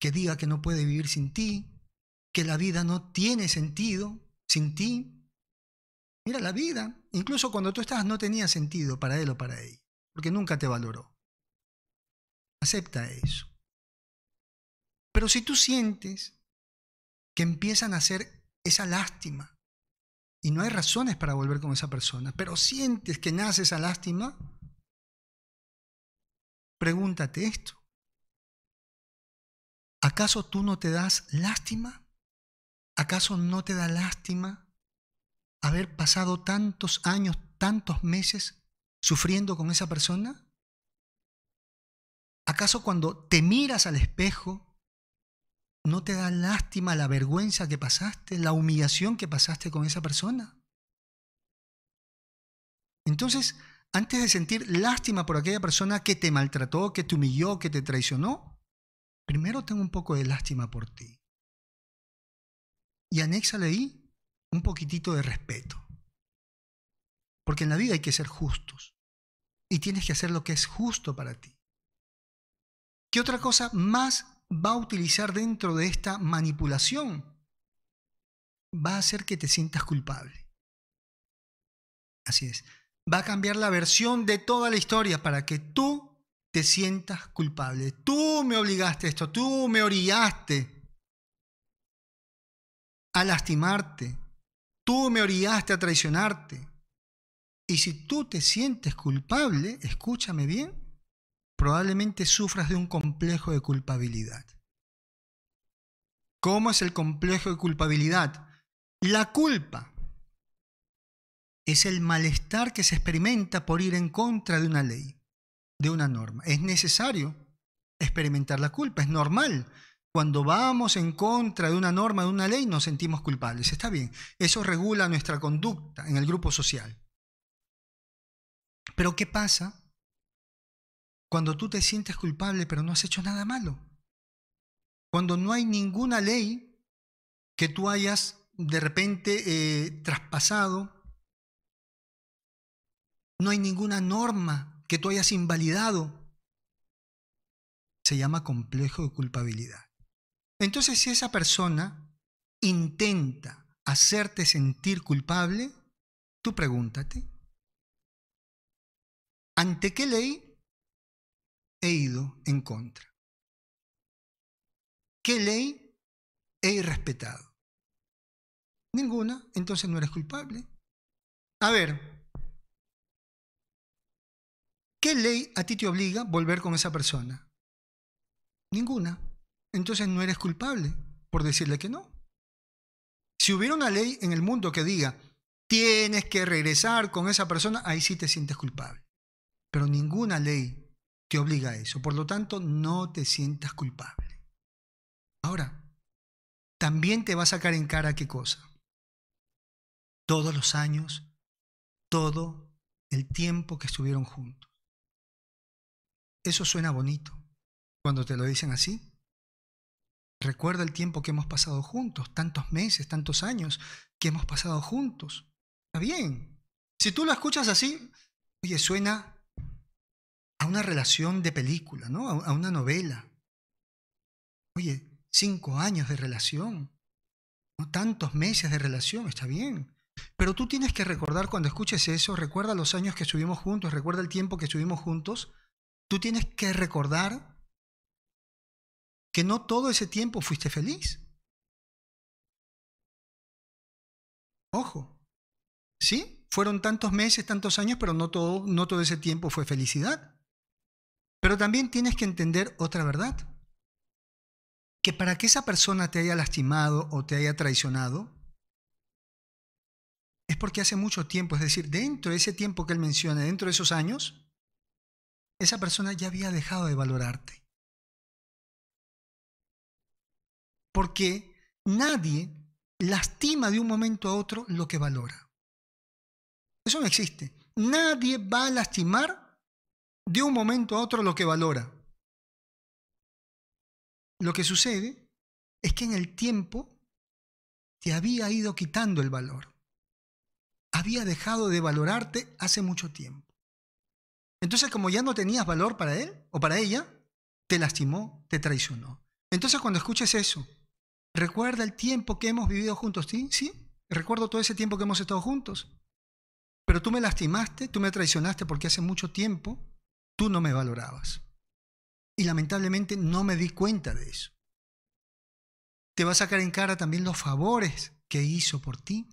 que diga que no puede vivir sin ti, que la vida no tiene sentido sin ti. Mira, la vida, incluso cuando tú estás, no tenía sentido para él o para ella, porque nunca te valoró. Acepta eso. Pero si tú sientes que empiezan a hacer esa lástima, y no hay razones para volver con esa persona, pero sientes que nace esa lástima, Pregúntate esto. ¿Acaso tú no te das lástima? ¿Acaso no te da lástima haber pasado tantos años, tantos meses sufriendo con esa persona? ¿Acaso cuando te miras al espejo, no te da lástima la vergüenza que pasaste, la humillación que pasaste con esa persona? Entonces, antes de sentir lástima por aquella persona que te maltrató, que te humilló, que te traicionó, primero tengo un poco de lástima por ti. Y anéxale ahí un poquitito de respeto. Porque en la vida hay que ser justos. Y tienes que hacer lo que es justo para ti. ¿Qué otra cosa más va a utilizar dentro de esta manipulación? Va a hacer que te sientas culpable. Así es va a cambiar la versión de toda la historia para que tú te sientas culpable. Tú me obligaste a esto, tú me orillaste a lastimarte, tú me orillaste a traicionarte. Y si tú te sientes culpable, escúchame bien, probablemente sufras de un complejo de culpabilidad. ¿Cómo es el complejo de culpabilidad? La culpa es el malestar que se experimenta por ir en contra de una ley, de una norma. Es necesario experimentar la culpa, es normal. Cuando vamos en contra de una norma, de una ley, nos sentimos culpables. Está bien, eso regula nuestra conducta en el grupo social. Pero ¿qué pasa cuando tú te sientes culpable pero no has hecho nada malo? Cuando no hay ninguna ley que tú hayas de repente eh, traspasado no hay ninguna norma que tú hayas invalidado. Se llama complejo de culpabilidad. Entonces, si esa persona intenta hacerte sentir culpable, tú pregúntate, ¿ante qué ley he ido en contra? ¿Qué ley he irrespetado? Ninguna, entonces no eres culpable. A ver, ley a ti te obliga a volver con esa persona? Ninguna. Entonces no eres culpable por decirle que no. Si hubiera una ley en el mundo que diga, tienes que regresar con esa persona, ahí sí te sientes culpable. Pero ninguna ley te obliga a eso. Por lo tanto, no te sientas culpable. Ahora, también te va a sacar en cara qué cosa. Todos los años, todo el tiempo que estuvieron juntos. Eso suena bonito cuando te lo dicen así. Recuerda el tiempo que hemos pasado juntos, tantos meses, tantos años que hemos pasado juntos. Está bien. Si tú lo escuchas así, oye, suena a una relación de película, ¿no? A una novela. Oye, cinco años de relación, ¿no? tantos meses de relación, está bien. Pero tú tienes que recordar cuando escuches eso, recuerda los años que estuvimos juntos, recuerda el tiempo que estuvimos juntos tú tienes que recordar que no todo ese tiempo fuiste feliz. Ojo, ¿sí? Fueron tantos meses, tantos años, pero no todo, no todo ese tiempo fue felicidad. Pero también tienes que entender otra verdad, que para que esa persona te haya lastimado o te haya traicionado, es porque hace mucho tiempo, es decir, dentro de ese tiempo que él menciona, dentro de esos años, esa persona ya había dejado de valorarte. Porque nadie lastima de un momento a otro lo que valora. Eso no existe. Nadie va a lastimar de un momento a otro lo que valora. Lo que sucede es que en el tiempo te había ido quitando el valor. Había dejado de valorarte hace mucho tiempo. Entonces, como ya no tenías valor para él o para ella, te lastimó, te traicionó. Entonces, cuando escuches eso, recuerda el tiempo que hemos vivido juntos, ¿sí? ¿Sí? Recuerdo todo ese tiempo que hemos estado juntos. Pero tú me lastimaste, tú me traicionaste porque hace mucho tiempo tú no me valorabas. Y lamentablemente no me di cuenta de eso. Te va a sacar en cara también los favores que hizo por ti.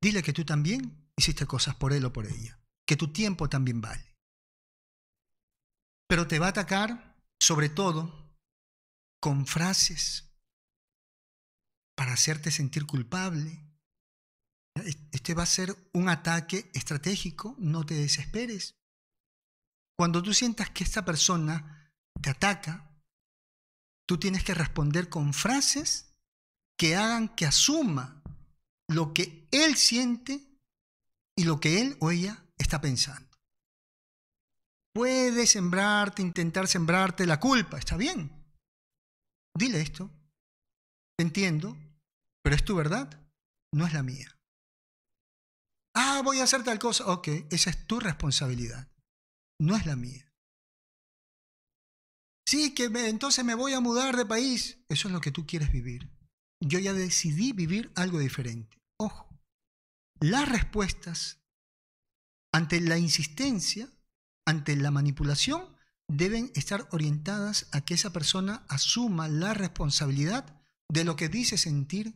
Dile que tú también hiciste cosas por él o por ella que tu tiempo también vale. Pero te va a atacar sobre todo con frases para hacerte sentir culpable. Este va a ser un ataque estratégico, no te desesperes. Cuando tú sientas que esta persona te ataca, tú tienes que responder con frases que hagan que asuma lo que él siente y lo que él o ella está pensando. Puede sembrarte, intentar sembrarte la culpa, está bien. Dile esto. Te entiendo, pero es tu verdad, no es la mía. Ah, voy a hacer tal cosa. Ok, esa es tu responsabilidad, no es la mía. Sí, que entonces me voy a mudar de país. Eso es lo que tú quieres vivir. Yo ya decidí vivir algo diferente. Ojo, las respuestas ante la insistencia, ante la manipulación, deben estar orientadas a que esa persona asuma la responsabilidad de lo que dice sentir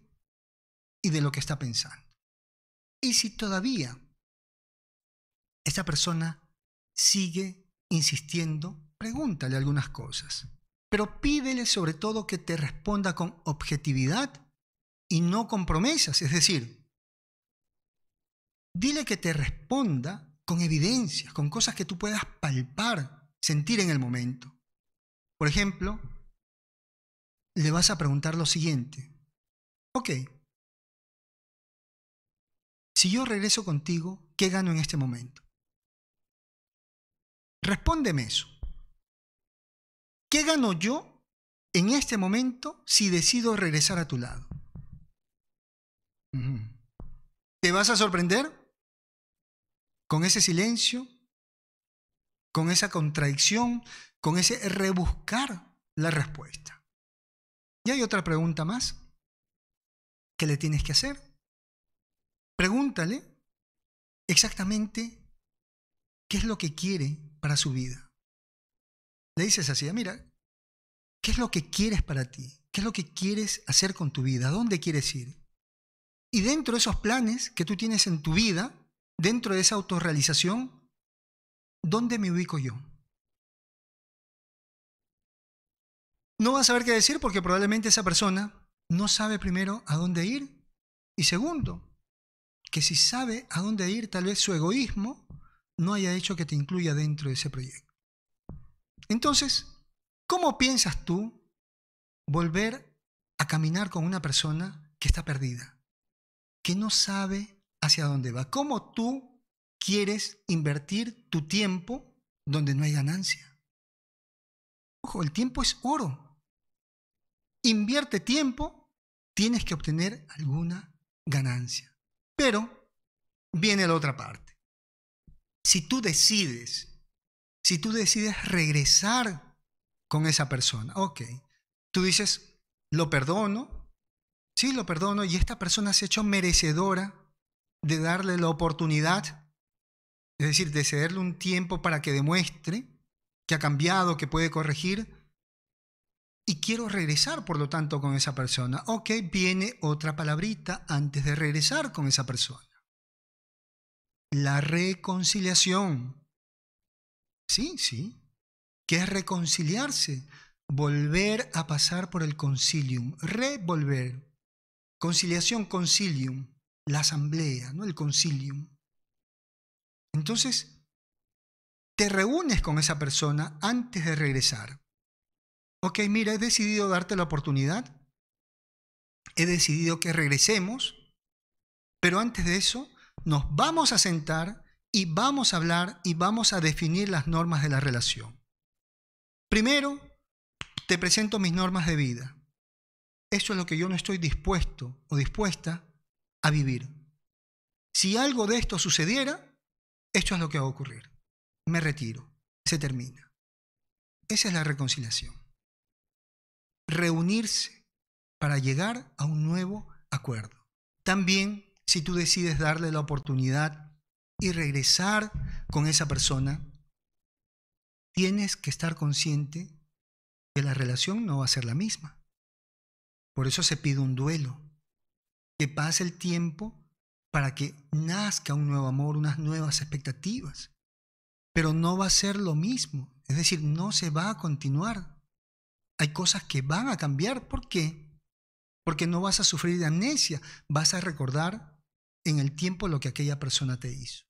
y de lo que está pensando. Y si todavía esa persona sigue insistiendo, pregúntale algunas cosas, pero pídele sobre todo que te responda con objetividad y no con promesas, es decir, dile que te responda con evidencias, con cosas que tú puedas palpar, sentir en el momento. Por ejemplo, le vas a preguntar lo siguiente. Ok, si yo regreso contigo, ¿qué gano en este momento? Respóndeme eso. ¿Qué gano yo en este momento si decido regresar a tu lado? ¿Te vas a sorprender? con ese silencio, con esa contradicción, con ese rebuscar la respuesta. Y hay otra pregunta más que le tienes que hacer. Pregúntale exactamente qué es lo que quiere para su vida. Le dices así, ah, mira, ¿qué es lo que quieres para ti? ¿Qué es lo que quieres hacer con tu vida? ¿A dónde quieres ir? Y dentro de esos planes que tú tienes en tu vida, dentro de esa autorrealización, ¿dónde me ubico yo? No vas a saber qué decir porque probablemente esa persona no sabe primero a dónde ir y segundo, que si sabe a dónde ir, tal vez su egoísmo no haya hecho que te incluya dentro de ese proyecto. Entonces, ¿cómo piensas tú volver a caminar con una persona que está perdida, que no sabe hacia dónde va, cómo tú quieres invertir tu tiempo donde no hay ganancia. Ojo, el tiempo es oro. Invierte tiempo, tienes que obtener alguna ganancia. Pero viene la otra parte. Si tú decides, si tú decides regresar con esa persona, ok, tú dices, lo perdono, sí, lo perdono, y esta persona se ha hecho merecedora de darle la oportunidad, es decir, de cederle un tiempo para que demuestre que ha cambiado, que puede corregir, y quiero regresar, por lo tanto, con esa persona. Ok, viene otra palabrita antes de regresar con esa persona. La reconciliación. Sí, sí. ¿Qué es reconciliarse? Volver a pasar por el concilium. Revolver. Conciliación, concilium la asamblea, ¿no? el concilium. Entonces, te reúnes con esa persona antes de regresar. Ok, mira, he decidido darte la oportunidad, he decidido que regresemos, pero antes de eso nos vamos a sentar y vamos a hablar y vamos a definir las normas de la relación. Primero, te presento mis normas de vida. Eso es lo que yo no estoy dispuesto o dispuesta vivir. Si algo de esto sucediera, esto es lo que va a ocurrir. Me retiro, se termina. Esa es la reconciliación. Reunirse para llegar a un nuevo acuerdo. También si tú decides darle la oportunidad y regresar con esa persona, tienes que estar consciente que la relación no va a ser la misma. Por eso se pide un duelo que pase el tiempo para que nazca un nuevo amor, unas nuevas expectativas. Pero no va a ser lo mismo, es decir, no se va a continuar. Hay cosas que van a cambiar. ¿Por qué? Porque no vas a sufrir de amnesia, vas a recordar en el tiempo lo que aquella persona te hizo.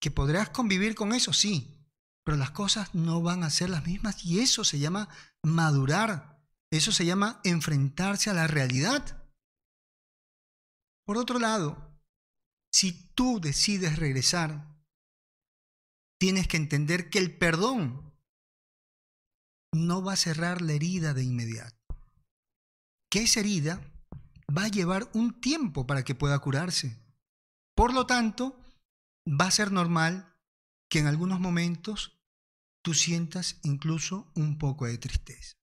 Que podrás convivir con eso, sí, pero las cosas no van a ser las mismas y eso se llama madurar, eso se llama enfrentarse a la realidad. Por otro lado, si tú decides regresar, tienes que entender que el perdón no va a cerrar la herida de inmediato, que esa herida va a llevar un tiempo para que pueda curarse. Por lo tanto, va a ser normal que en algunos momentos tú sientas incluso un poco de tristeza.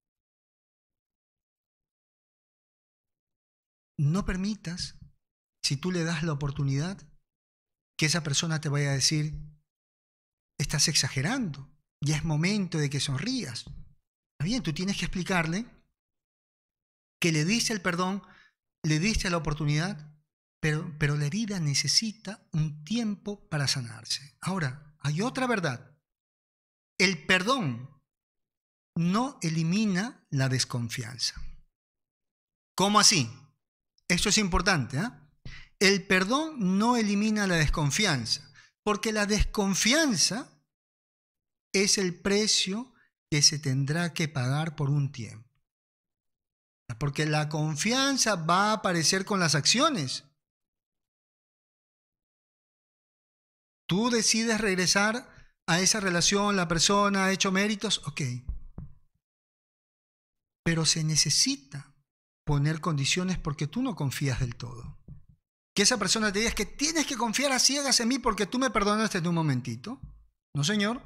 No permitas si tú le das la oportunidad, que esa persona te vaya a decir, estás exagerando, ya es momento de que sonrías. Bien, tú tienes que explicarle que le diste el perdón, le diste la oportunidad, pero, pero la herida necesita un tiempo para sanarse. Ahora, hay otra verdad. El perdón no elimina la desconfianza. ¿Cómo así? Esto es importante. ¿eh? El perdón no elimina la desconfianza, porque la desconfianza es el precio que se tendrá que pagar por un tiempo. Porque la confianza va a aparecer con las acciones. Tú decides regresar a esa relación, la persona ha hecho méritos, ok. Pero se necesita poner condiciones porque tú no confías del todo que esa persona te diga que tienes que confiar a ciegas en mí porque tú me perdonaste en un momentito. No, señor.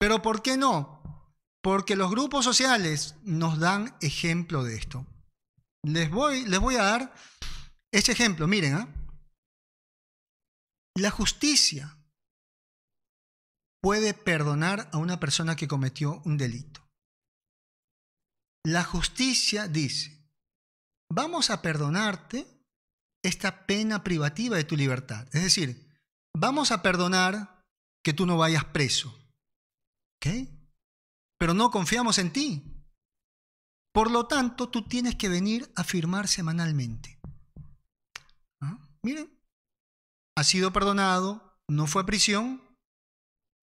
Pero ¿por qué no? Porque los grupos sociales nos dan ejemplo de esto. Les voy, les voy a dar ese ejemplo. Miren, ¿ah? la justicia puede perdonar a una persona que cometió un delito. La justicia dice, vamos a perdonarte esta pena privativa de tu libertad. Es decir, vamos a perdonar que tú no vayas preso. ¿Ok? Pero no confiamos en ti. Por lo tanto, tú tienes que venir a firmar semanalmente. ¿Ah? Miren, ha sido perdonado, no fue a prisión,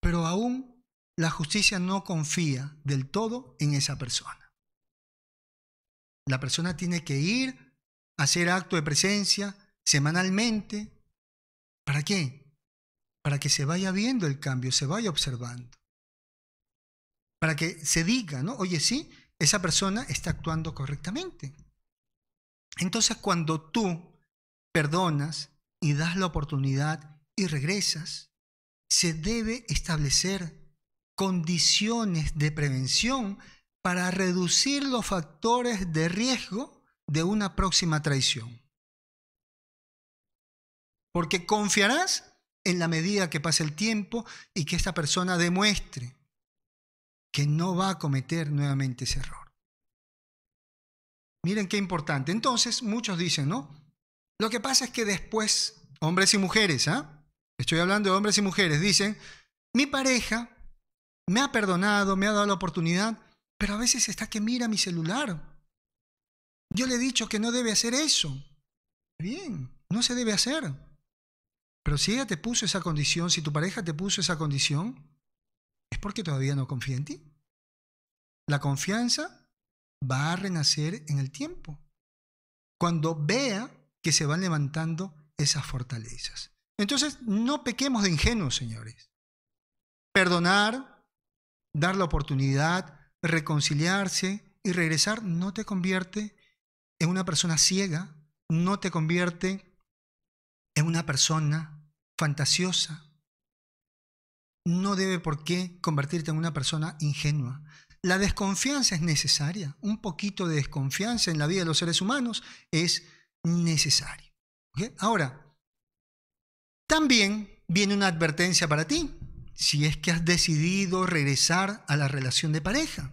pero aún la justicia no confía del todo en esa persona. La persona tiene que ir hacer acto de presencia semanalmente. ¿Para qué? Para que se vaya viendo el cambio, se vaya observando. Para que se diga, ¿no? Oye, sí, esa persona está actuando correctamente. Entonces, cuando tú perdonas y das la oportunidad y regresas, se debe establecer condiciones de prevención para reducir los factores de riesgo de una próxima traición. Porque confiarás en la medida que pase el tiempo y que esta persona demuestre que no va a cometer nuevamente ese error. Miren qué importante. Entonces, muchos dicen, ¿no? Lo que pasa es que después, hombres y mujeres, ¿ah? Estoy hablando de hombres y mujeres, dicen, mi pareja me ha perdonado, me ha dado la oportunidad, pero a veces está que mira mi celular yo le he dicho que no debe hacer eso. Bien, no se debe hacer. Pero si ella te puso esa condición, si tu pareja te puso esa condición, es porque todavía no confía en ti. La confianza va a renacer en el tiempo, cuando vea que se van levantando esas fortalezas. Entonces, no pequemos de ingenuos, señores. Perdonar, dar la oportunidad, reconciliarse y regresar no te convierte en una persona ciega no te convierte en una persona fantasiosa. No debe por qué convertirte en una persona ingenua. La desconfianza es necesaria. Un poquito de desconfianza en la vida de los seres humanos es necesario. Ahora, también viene una advertencia para ti si es que has decidido regresar a la relación de pareja.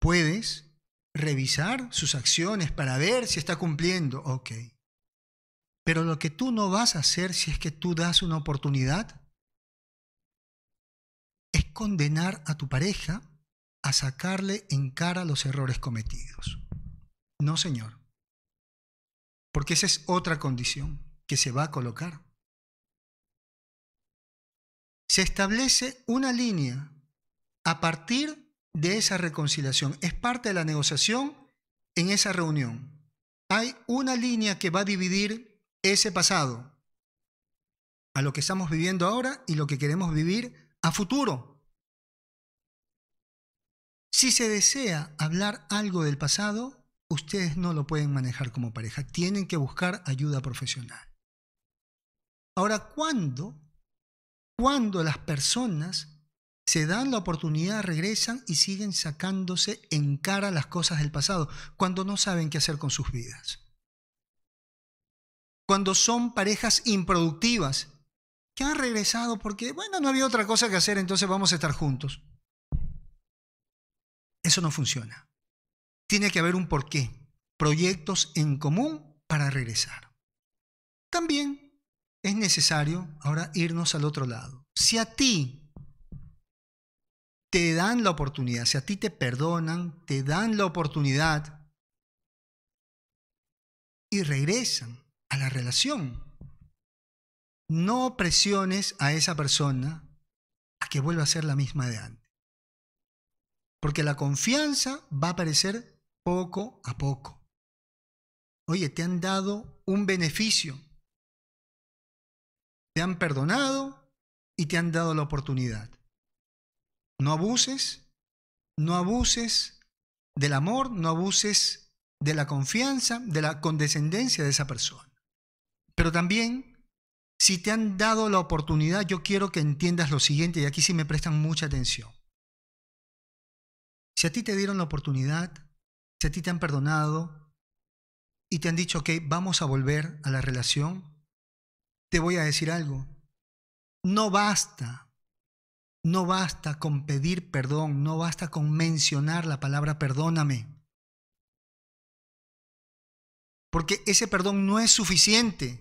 Puedes revisar sus acciones para ver si está cumpliendo. Ok. Pero lo que tú no vas a hacer si es que tú das una oportunidad es condenar a tu pareja a sacarle en cara los errores cometidos. No, señor. Porque esa es otra condición que se va a colocar. Se establece una línea a partir de esa reconciliación, es parte de la negociación en esa reunión. Hay una línea que va a dividir ese pasado a lo que estamos viviendo ahora y lo que queremos vivir a futuro. Si se desea hablar algo del pasado, ustedes no lo pueden manejar como pareja. Tienen que buscar ayuda profesional. Ahora, ¿cuándo? ¿Cuándo las personas se dan la oportunidad, regresan y siguen sacándose en cara las cosas del pasado, cuando no saben qué hacer con sus vidas. Cuando son parejas improductivas, que han regresado porque, bueno, no había otra cosa que hacer, entonces vamos a estar juntos. Eso no funciona. Tiene que haber un porqué, proyectos en común para regresar. También es necesario ahora irnos al otro lado. Si a ti te dan la oportunidad, si a ti te perdonan, te dan la oportunidad y regresan a la relación. No presiones a esa persona a que vuelva a ser la misma de antes. Porque la confianza va a aparecer poco a poco. Oye, te han dado un beneficio. Te han perdonado y te han dado la oportunidad. No abuses, no abuses del amor, no abuses de la confianza, de la condescendencia de esa persona. Pero también, si te han dado la oportunidad, yo quiero que entiendas lo siguiente, y aquí sí me prestan mucha atención. Si a ti te dieron la oportunidad, si a ti te han perdonado y te han dicho, ok, vamos a volver a la relación, te voy a decir algo. No basta no basta con pedir perdón, no basta con mencionar la palabra perdóname. Porque ese perdón no es suficiente.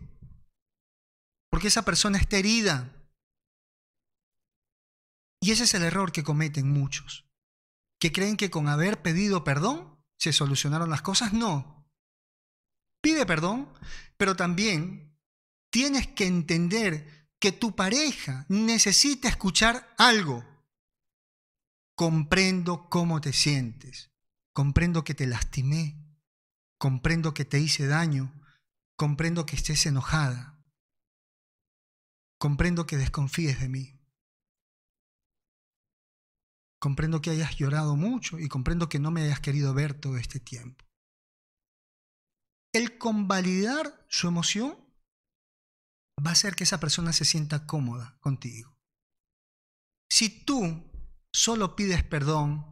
Porque esa persona está herida. Y ese es el error que cometen muchos. Que creen que con haber pedido perdón se solucionaron las cosas. No. Pide perdón, pero también tienes que entender que tu pareja necesita escuchar algo. Comprendo cómo te sientes, comprendo que te lastimé, comprendo que te hice daño, comprendo que estés enojada, comprendo que desconfíes de mí, comprendo que hayas llorado mucho y comprendo que no me hayas querido ver todo este tiempo. El convalidar su emoción va a hacer que esa persona se sienta cómoda contigo. Si tú solo pides perdón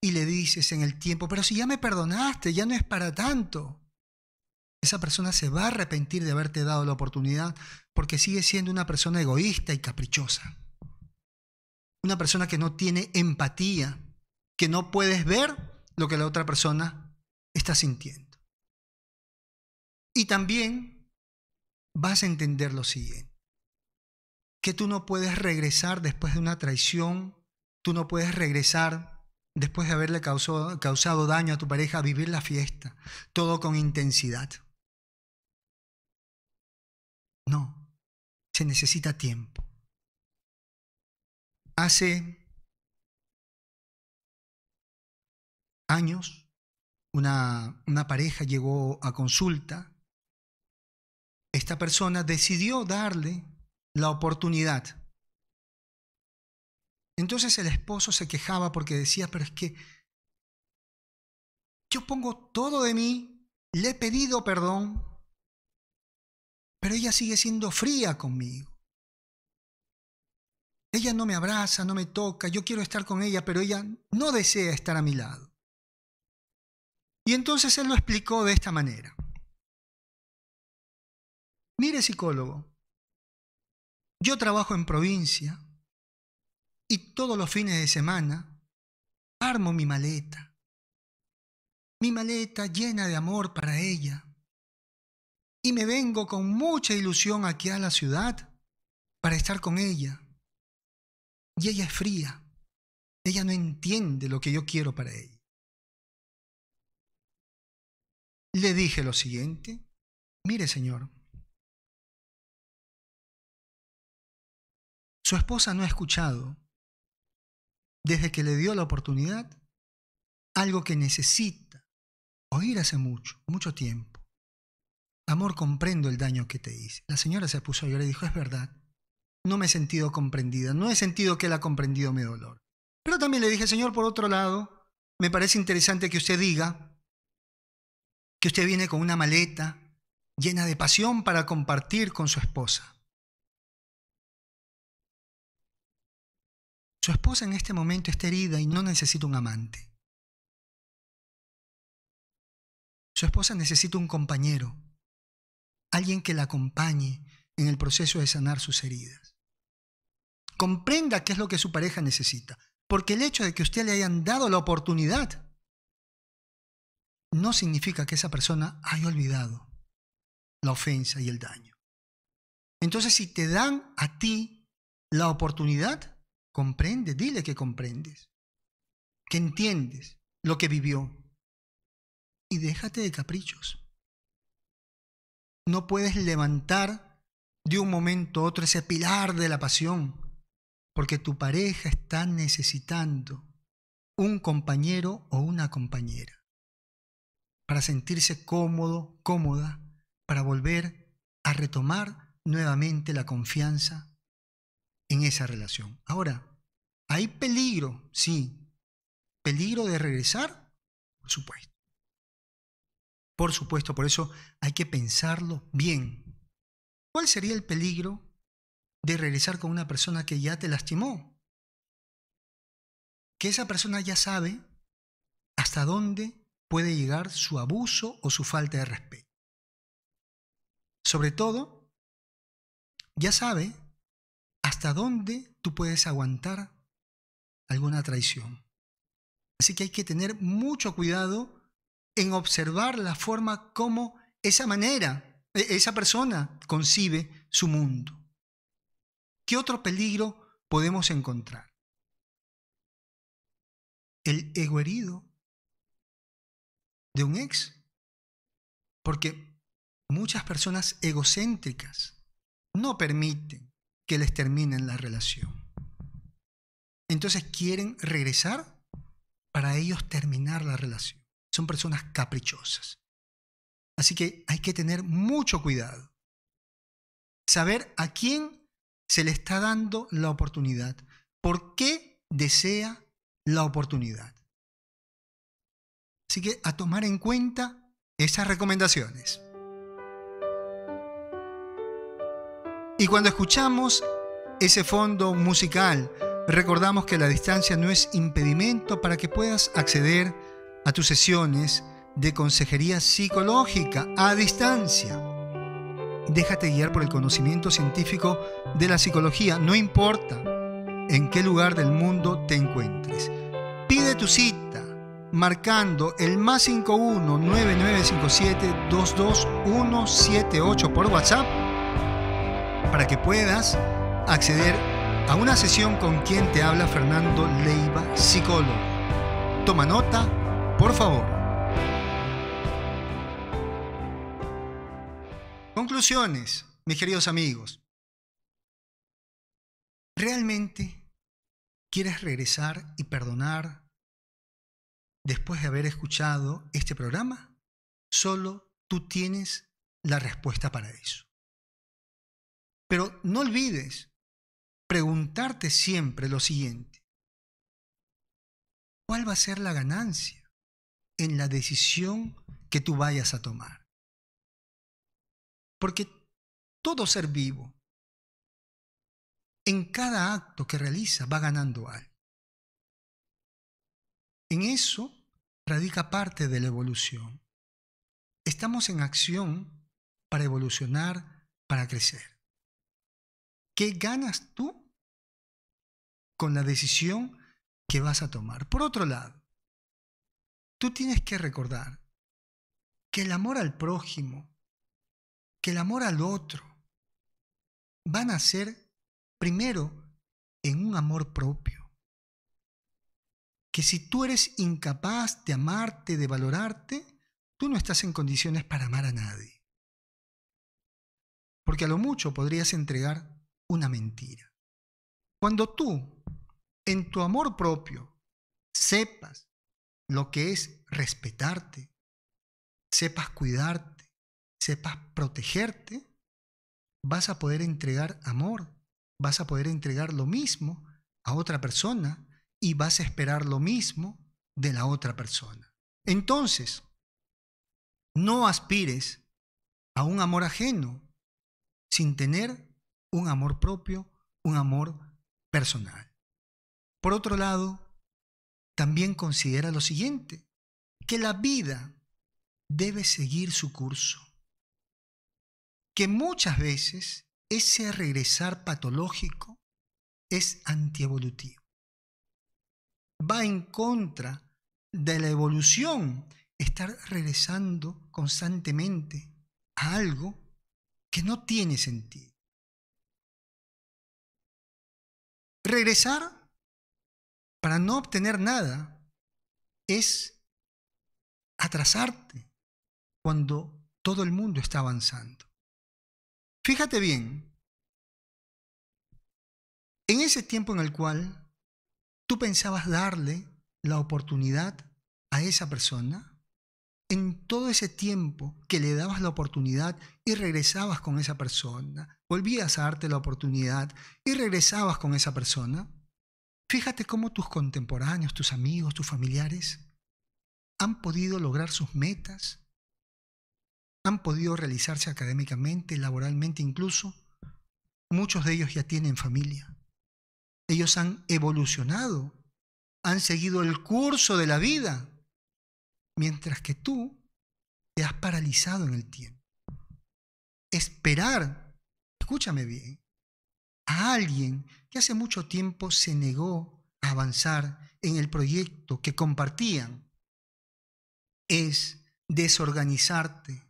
y le dices en el tiempo, pero si ya me perdonaste, ya no es para tanto, esa persona se va a arrepentir de haberte dado la oportunidad porque sigue siendo una persona egoísta y caprichosa. Una persona que no tiene empatía, que no puedes ver lo que la otra persona está sintiendo. Y también vas a entender lo siguiente, que tú no puedes regresar después de una traición, tú no puedes regresar después de haberle causado, daño a tu pareja a vivir la fiesta, todo con intensidad. No, se necesita tiempo. Hace años, una pareja llegó a consulta esta persona decidió darle la oportunidad. Entonces el esposo se quejaba porque decía, pero es que yo pongo todo de mí, le he pedido perdón, pero ella sigue siendo fría conmigo. Ella no me abraza, no me toca, yo quiero estar con ella, pero ella no desea estar a mi lado. Y entonces él lo explicó de esta manera. Mire psicólogo, yo trabajo en provincia y todos los fines de semana armo mi maleta. Mi maleta llena de amor para ella. Y me vengo con mucha ilusión aquí a la ciudad para estar con ella. Y ella es fría. Ella no entiende lo que yo quiero para ella. Le dije lo siguiente, mire señor, Su esposa no ha escuchado, desde que le dio la oportunidad, algo que necesita oír hace mucho, mucho tiempo. Amor, comprendo el daño que te hice. La señora se puso a llorar y dijo, es verdad, no me he sentido comprendida, no he sentido que él ha comprendido mi dolor. Pero también le dije, Señor, por otro lado, me parece interesante que usted diga que usted viene con una maleta llena de pasión para compartir con su esposa. Su esposa en este momento está herida y no necesita un amante. Su esposa necesita un compañero, alguien que la acompañe en el proceso de sanar sus heridas. Comprenda qué es lo que su pareja necesita, porque el hecho de que usted le hayan dado la oportunidad no significa que esa persona haya olvidado la ofensa y el daño. Entonces, si te dan a ti la oportunidad, Comprende, dile que comprendes, que entiendes lo que vivió. Y déjate de caprichos. No puedes levantar de un momento a otro ese pilar de la pasión, porque tu pareja está necesitando un compañero o una compañera para sentirse cómodo, cómoda, para volver a retomar nuevamente la confianza en esa relación. Ahora, ¿hay peligro? Sí. ¿Peligro de regresar? Por supuesto. Por supuesto, por eso hay que pensarlo bien. ¿Cuál sería el peligro de regresar con una persona que ya te lastimó? Que esa persona ya sabe hasta dónde puede llegar su abuso o su falta de respeto. Sobre todo, ya sabe hasta dónde tú puedes aguantar alguna traición. Así que hay que tener mucho cuidado en observar la forma como esa manera, e, esa persona concibe su mundo. ¿Qué otro peligro podemos encontrar? El ego herido de un ex. Porque muchas personas egocéntricas no permiten que les terminen la relación. Entonces quieren regresar para ellos terminar la relación. Son personas caprichosas. Así que hay que tener mucho cuidado. Saber a quién se le está dando la oportunidad. ¿Por qué desea la oportunidad? Así que a tomar en cuenta esas recomendaciones. Y cuando escuchamos ese fondo musical, recordamos que la distancia no es impedimento para que puedas acceder a tus sesiones de consejería psicológica a distancia. Déjate guiar por el conocimiento científico de la psicología, no importa en qué lugar del mundo te encuentres. Pide tu cita marcando el más 51 9957 22178 por WhatsApp para que puedas acceder a una sesión con quien te habla Fernando Leiva, psicólogo. Toma nota, por favor. Conclusiones, mis queridos amigos. ¿Realmente quieres regresar y perdonar después de haber escuchado este programa? Solo tú tienes la respuesta para eso. Pero no olvides preguntarte siempre lo siguiente. ¿Cuál va a ser la ganancia en la decisión que tú vayas a tomar? Porque todo ser vivo, en cada acto que realiza, va ganando algo. En eso radica parte de la evolución. Estamos en acción para evolucionar, para crecer. ¿Qué ganas tú con la decisión que vas a tomar? Por otro lado, tú tienes que recordar que el amor al prójimo, que el amor al otro, van a ser primero en un amor propio. Que si tú eres incapaz de amarte, de valorarte, tú no estás en condiciones para amar a nadie. Porque a lo mucho podrías entregar una mentira. Cuando tú, en tu amor propio, sepas lo que es respetarte, sepas cuidarte, sepas protegerte, vas a poder entregar amor, vas a poder entregar lo mismo a otra persona y vas a esperar lo mismo de la otra persona. Entonces, no aspires a un amor ajeno sin tener un amor propio, un amor personal. Por otro lado, también considera lo siguiente, que la vida debe seguir su curso, que muchas veces ese regresar patológico es antievolutivo, va en contra de la evolución, estar regresando constantemente a algo que no tiene sentido. Regresar para no obtener nada es atrasarte cuando todo el mundo está avanzando. Fíjate bien, en ese tiempo en el cual tú pensabas darle la oportunidad a esa persona, en todo ese tiempo que le dabas la oportunidad y regresabas con esa persona, volvías a darte la oportunidad y regresabas con esa persona, fíjate cómo tus contemporáneos, tus amigos, tus familiares han podido lograr sus metas, han podido realizarse académicamente, laboralmente incluso. Muchos de ellos ya tienen familia. Ellos han evolucionado, han seguido el curso de la vida mientras que tú te has paralizado en el tiempo. Esperar, escúchame bien, a alguien que hace mucho tiempo se negó a avanzar en el proyecto que compartían es desorganizarte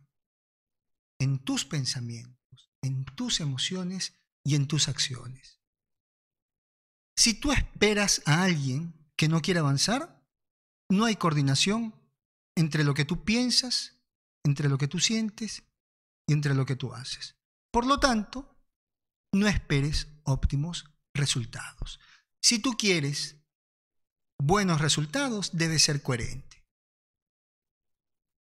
en tus pensamientos, en tus emociones y en tus acciones. Si tú esperas a alguien que no quiere avanzar, no hay coordinación, entre lo que tú piensas, entre lo que tú sientes y entre lo que tú haces. Por lo tanto, no esperes óptimos resultados. Si tú quieres buenos resultados, debes ser coherente.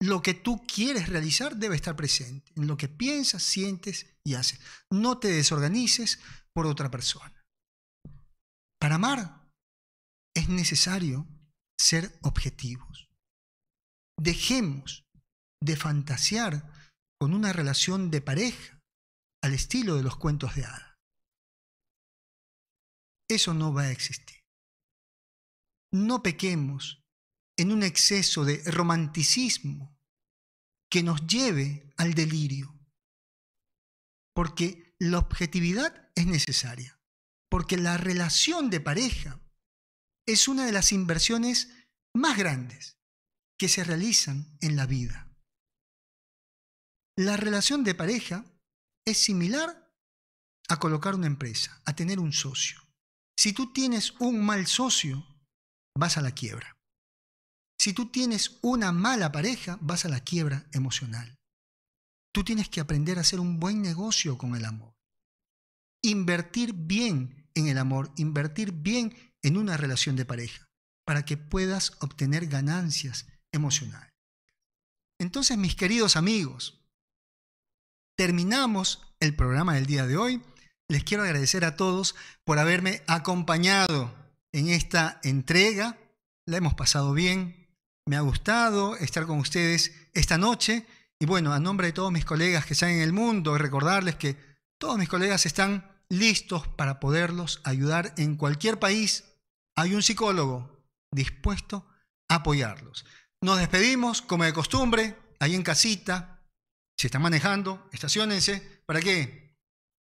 Lo que tú quieres realizar debe estar presente en lo que piensas, sientes y haces. No te desorganices por otra persona. Para amar es necesario ser objetivos Dejemos de fantasear con una relación de pareja al estilo de los cuentos de Hada. Eso no va a existir. No pequemos en un exceso de romanticismo que nos lleve al delirio, porque la objetividad es necesaria, porque la relación de pareja es una de las inversiones más grandes que se realizan en la vida. La relación de pareja es similar a colocar una empresa, a tener un socio. Si tú tienes un mal socio, vas a la quiebra. Si tú tienes una mala pareja, vas a la quiebra emocional. Tú tienes que aprender a hacer un buen negocio con el amor. Invertir bien en el amor, invertir bien en una relación de pareja, para que puedas obtener ganancias emocional. Entonces, mis queridos amigos, terminamos el programa del día de hoy. Les quiero agradecer a todos por haberme acompañado en esta entrega. La hemos pasado bien. Me ha gustado estar con ustedes esta noche. Y bueno, a nombre de todos mis colegas que están en el mundo, recordarles que todos mis colegas están listos para poderlos ayudar en cualquier país. Hay un psicólogo dispuesto a apoyarlos. Nos despedimos, como de costumbre, ahí en casita. Si está manejando, estacionense. ¿Para qué?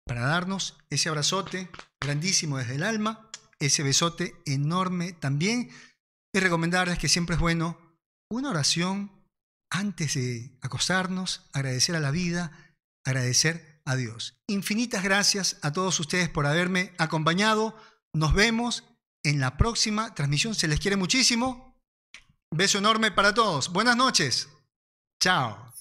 Para darnos ese abrazote grandísimo desde el alma, ese besote enorme también. Y recomendarles que siempre es bueno una oración antes de acostarnos, agradecer a la vida, agradecer a Dios. Infinitas gracias a todos ustedes por haberme acompañado. Nos vemos en la próxima transmisión. Se les quiere muchísimo. Beso enorme para todos. Buenas noches. Chao.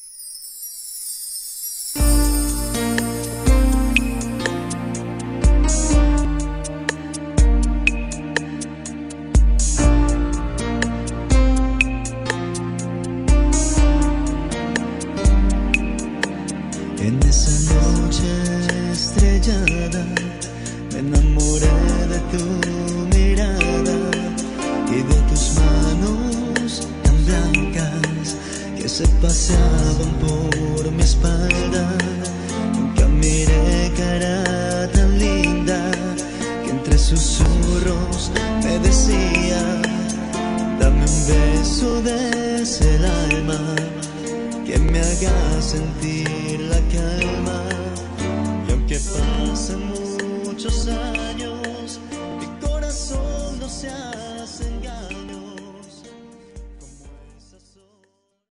se paseaban por mi espalda. Nunca miré cara tan linda que entre susurros me decía, dame un beso desde el alma que me haga sentir la calma. Y aunque pasen muchos años, mi corazón no se ha...